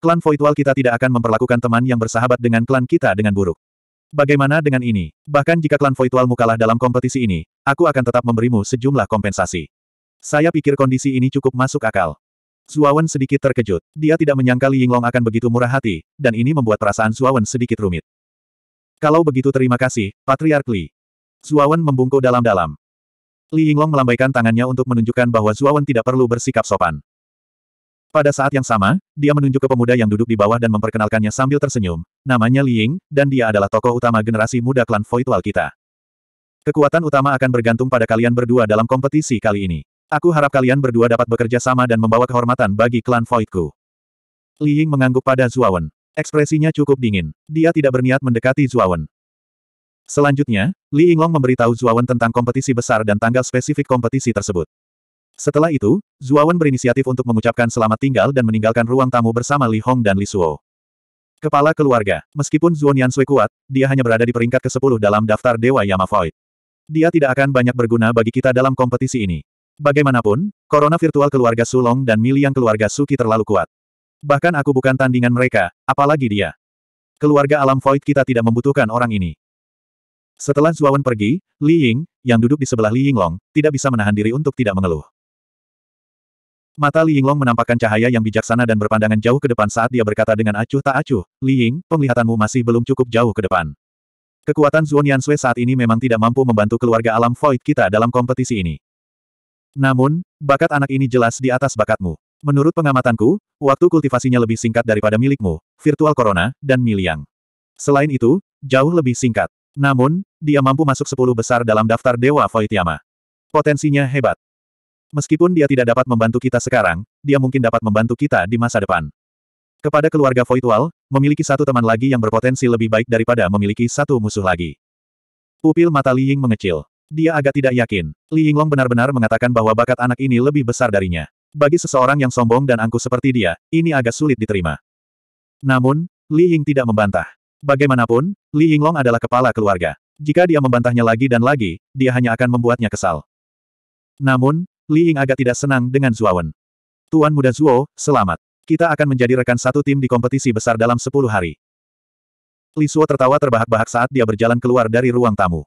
Klan Voidwall kita tidak akan memperlakukan teman yang bersahabat dengan klan kita dengan buruk. Bagaimana dengan ini? Bahkan jika klan Voitualmu kalah dalam kompetisi ini, aku akan tetap memberimu sejumlah kompensasi. Saya pikir kondisi ini cukup masuk akal. Zuawan sedikit terkejut. Dia tidak menyangka Li Yinglong akan begitu murah hati, dan ini membuat perasaan Zuawan sedikit rumit. Kalau begitu terima kasih, Patriark Li. Zuawan membungkuk dalam-dalam. Li Yinglong melambaikan tangannya untuk menunjukkan bahwa Zuawan tidak perlu bersikap sopan. Pada saat yang sama, dia menunjuk ke pemuda yang duduk di bawah dan memperkenalkannya sambil tersenyum. Namanya Li Ying, dan dia adalah tokoh utama generasi muda klan Voidwall kita. Kekuatan utama akan bergantung pada kalian berdua dalam kompetisi kali ini. Aku harap kalian berdua dapat bekerja sama dan membawa kehormatan bagi klan Voidku. Ying mengangguk pada Zuawan. Ekspresinya cukup dingin. Dia tidak berniat mendekati Zuawan. Selanjutnya, Li Yinglong memberitahu Zuawan tentang kompetisi besar dan tanggal spesifik kompetisi tersebut. Setelah itu, Zuawan berinisiatif untuk mengucapkan selamat tinggal dan meninggalkan ruang tamu bersama Li Hong dan Li Suo. Kepala keluarga, meskipun Zuan Sui kuat, dia hanya berada di peringkat ke-10 dalam daftar Dewa Yama Void. Dia tidak akan banyak berguna bagi kita dalam kompetisi ini. Bagaimanapun, Corona virtual keluarga Sulong dan Miliang keluarga Suki terlalu kuat. Bahkan aku bukan tandingan mereka, apalagi dia. Keluarga alam Void kita tidak membutuhkan orang ini. Setelah Zuawan pergi, Li Ying, yang duduk di sebelah Li Yinglong, tidak bisa menahan diri untuk tidak mengeluh. Mata Li Yinglong menampakkan cahaya yang bijaksana dan berpandangan jauh ke depan saat dia berkata dengan acuh tak acuh, Li Ying, penglihatanmu masih belum cukup jauh ke depan. Kekuatan Zuan Sui saat ini memang tidak mampu membantu keluarga alam Void kita dalam kompetisi ini. Namun, bakat anak ini jelas di atas bakatmu. Menurut pengamatanku, waktu kultivasinya lebih singkat daripada milikmu, Virtual Corona, dan Miliang. Selain itu, jauh lebih singkat. Namun, dia mampu masuk 10 besar dalam daftar Dewa Void Yama. Potensinya hebat. Meskipun dia tidak dapat membantu kita sekarang, dia mungkin dapat membantu kita di masa depan. Kepada keluarga Voidwall, memiliki satu teman lagi yang berpotensi lebih baik daripada memiliki satu musuh lagi. Pupil mata Li Ying mengecil. Dia agak tidak yakin. Li Yinglong benar-benar mengatakan bahwa bakat anak ini lebih besar darinya. Bagi seseorang yang sombong dan angkuh seperti dia, ini agak sulit diterima. Namun, Li Ying tidak membantah. Bagaimanapun, Li Yinglong adalah kepala keluarga. Jika dia membantahnya lagi dan lagi, dia hanya akan membuatnya kesal. Namun, Li Ying agak tidak senang dengan Zuawan. Tuan muda Zuo, selamat. Kita akan menjadi rekan satu tim di kompetisi besar dalam sepuluh hari. Li Suo tertawa terbahak-bahak saat dia berjalan keluar dari ruang tamu.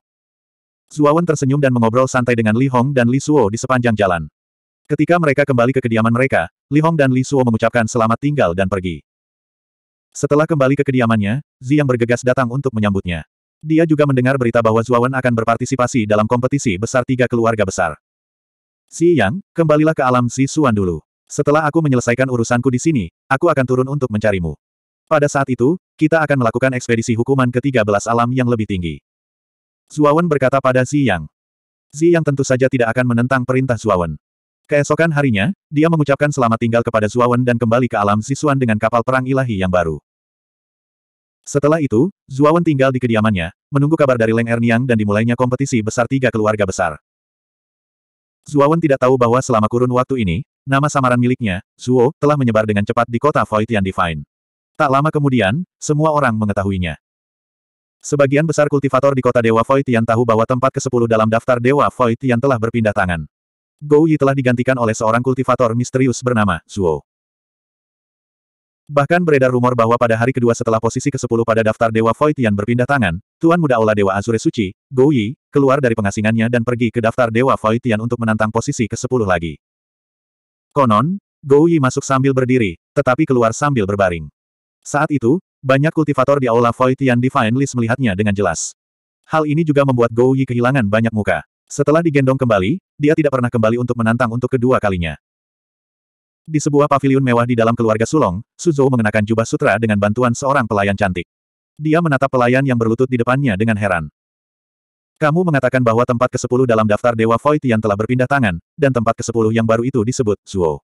Zuawan tersenyum dan mengobrol santai dengan Li Hong dan Li Suo di sepanjang jalan. Ketika mereka kembali ke kediaman mereka, Li Hong dan Li Suo mengucapkan selamat tinggal dan pergi. Setelah kembali ke kediamannya, Zi yang bergegas datang untuk menyambutnya. Dia juga mendengar berita bahwa Zuawan akan berpartisipasi dalam kompetisi besar tiga keluarga besar. Si Yang, kembalilah ke alam si Suan dulu. Setelah aku menyelesaikan urusanku di sini, aku akan turun untuk mencarimu. Pada saat itu, kita akan melakukan ekspedisi hukuman ke-13 alam yang lebih tinggi. Zuawan berkata pada Si Yang. Si Yang tentu saja tidak akan menentang perintah Zuawan. Keesokan harinya, dia mengucapkan selamat tinggal kepada Zuawan dan kembali ke alam Si Suan dengan kapal perang ilahi yang baru. Setelah itu, Zuawan tinggal di kediamannya, menunggu kabar dari Leng Erniang dan dimulainya kompetisi besar tiga keluarga besar. Zuowen tidak tahu bahwa selama kurun waktu ini, nama samaran miliknya, Zuo, telah menyebar dengan cepat di kota Void yang Divine. Tak lama kemudian, semua orang mengetahuinya. Sebagian besar kultivator di kota Dewa Void yang tahu bahwa tempat ke-10 dalam daftar Dewa Void yang telah berpindah tangan. Gou Yi telah digantikan oleh seorang kultivator misterius bernama Zuo. Bahkan beredar rumor bahwa pada hari kedua setelah posisi ke-10 pada daftar Dewa Voitian berpindah tangan, Tuan Muda Aula Dewa Azure Suci, Gou Yi, keluar dari pengasingannya dan pergi ke daftar Dewa Voitian untuk menantang posisi ke-10 lagi. Konon, Gou Yi masuk sambil berdiri, tetapi keluar sambil berbaring. Saat itu, banyak kultivator di Aula Voitian Divine List melihatnya dengan jelas. Hal ini juga membuat Gou Yi kehilangan banyak muka. Setelah digendong kembali, dia tidak pernah kembali untuk menantang untuk kedua kalinya. Di sebuah pavilion mewah di dalam keluarga Sulong, Suzhou mengenakan jubah sutra dengan bantuan seorang pelayan cantik. Dia menatap pelayan yang berlutut di depannya dengan heran. Kamu mengatakan bahwa tempat ke-10 dalam daftar Dewa Void yang telah berpindah tangan, dan tempat ke-10 yang baru itu disebut Zuo.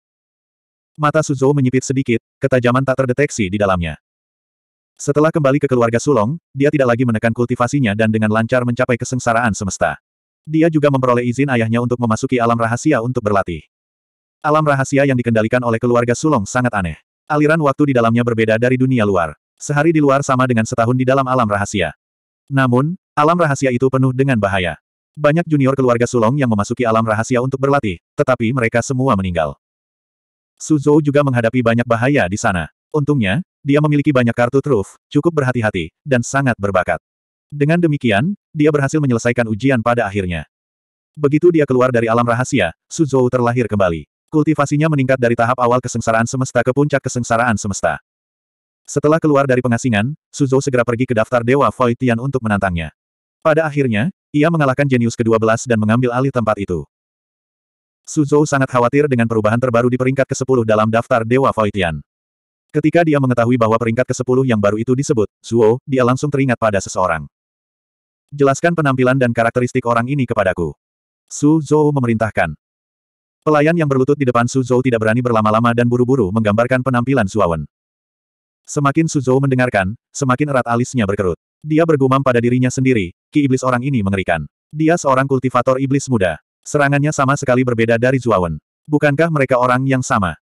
Mata Suzhou menyipit sedikit, ketajaman tak terdeteksi di dalamnya. Setelah kembali ke keluarga Sulong, dia tidak lagi menekan kultivasinya dan dengan lancar mencapai kesengsaraan semesta. Dia juga memperoleh izin ayahnya untuk memasuki alam rahasia untuk berlatih. Alam rahasia yang dikendalikan oleh keluarga Sulong sangat aneh. Aliran waktu di dalamnya berbeda dari dunia luar. Sehari di luar sama dengan setahun di dalam alam rahasia. Namun, alam rahasia itu penuh dengan bahaya. Banyak junior keluarga Sulong yang memasuki alam rahasia untuk berlatih, tetapi mereka semua meninggal. Suzhou juga menghadapi banyak bahaya di sana. Untungnya, dia memiliki banyak kartu truf, cukup berhati-hati, dan sangat berbakat. Dengan demikian, dia berhasil menyelesaikan ujian pada akhirnya. Begitu dia keluar dari alam rahasia, Suzhou terlahir kembali. Kultivasinya meningkat dari tahap awal kesengsaraan semesta ke puncak kesengsaraan semesta. Setelah keluar dari pengasingan, Suzhou segera pergi ke daftar Dewa Voitian untuk menantangnya. Pada akhirnya, ia mengalahkan jenius ke-12 dan mengambil alih tempat itu. Suzhou sangat khawatir dengan perubahan terbaru di peringkat ke-10 dalam daftar Dewa Voitian. Ketika dia mengetahui bahwa peringkat ke-10 yang baru itu disebut, Suo, dia langsung teringat pada seseorang. Jelaskan penampilan dan karakteristik orang ini kepadaku. Su Zhou memerintahkan. Pelayan yang berlutut di depan Suzhou tidak berani berlama-lama dan buru-buru menggambarkan penampilan Suawen. Semakin Suzhou mendengarkan, semakin erat alisnya berkerut. Dia bergumam pada dirinya sendiri, ki iblis orang ini mengerikan. Dia seorang kultivator iblis muda. Serangannya sama sekali berbeda dari Zuawan. Bukankah mereka orang yang sama?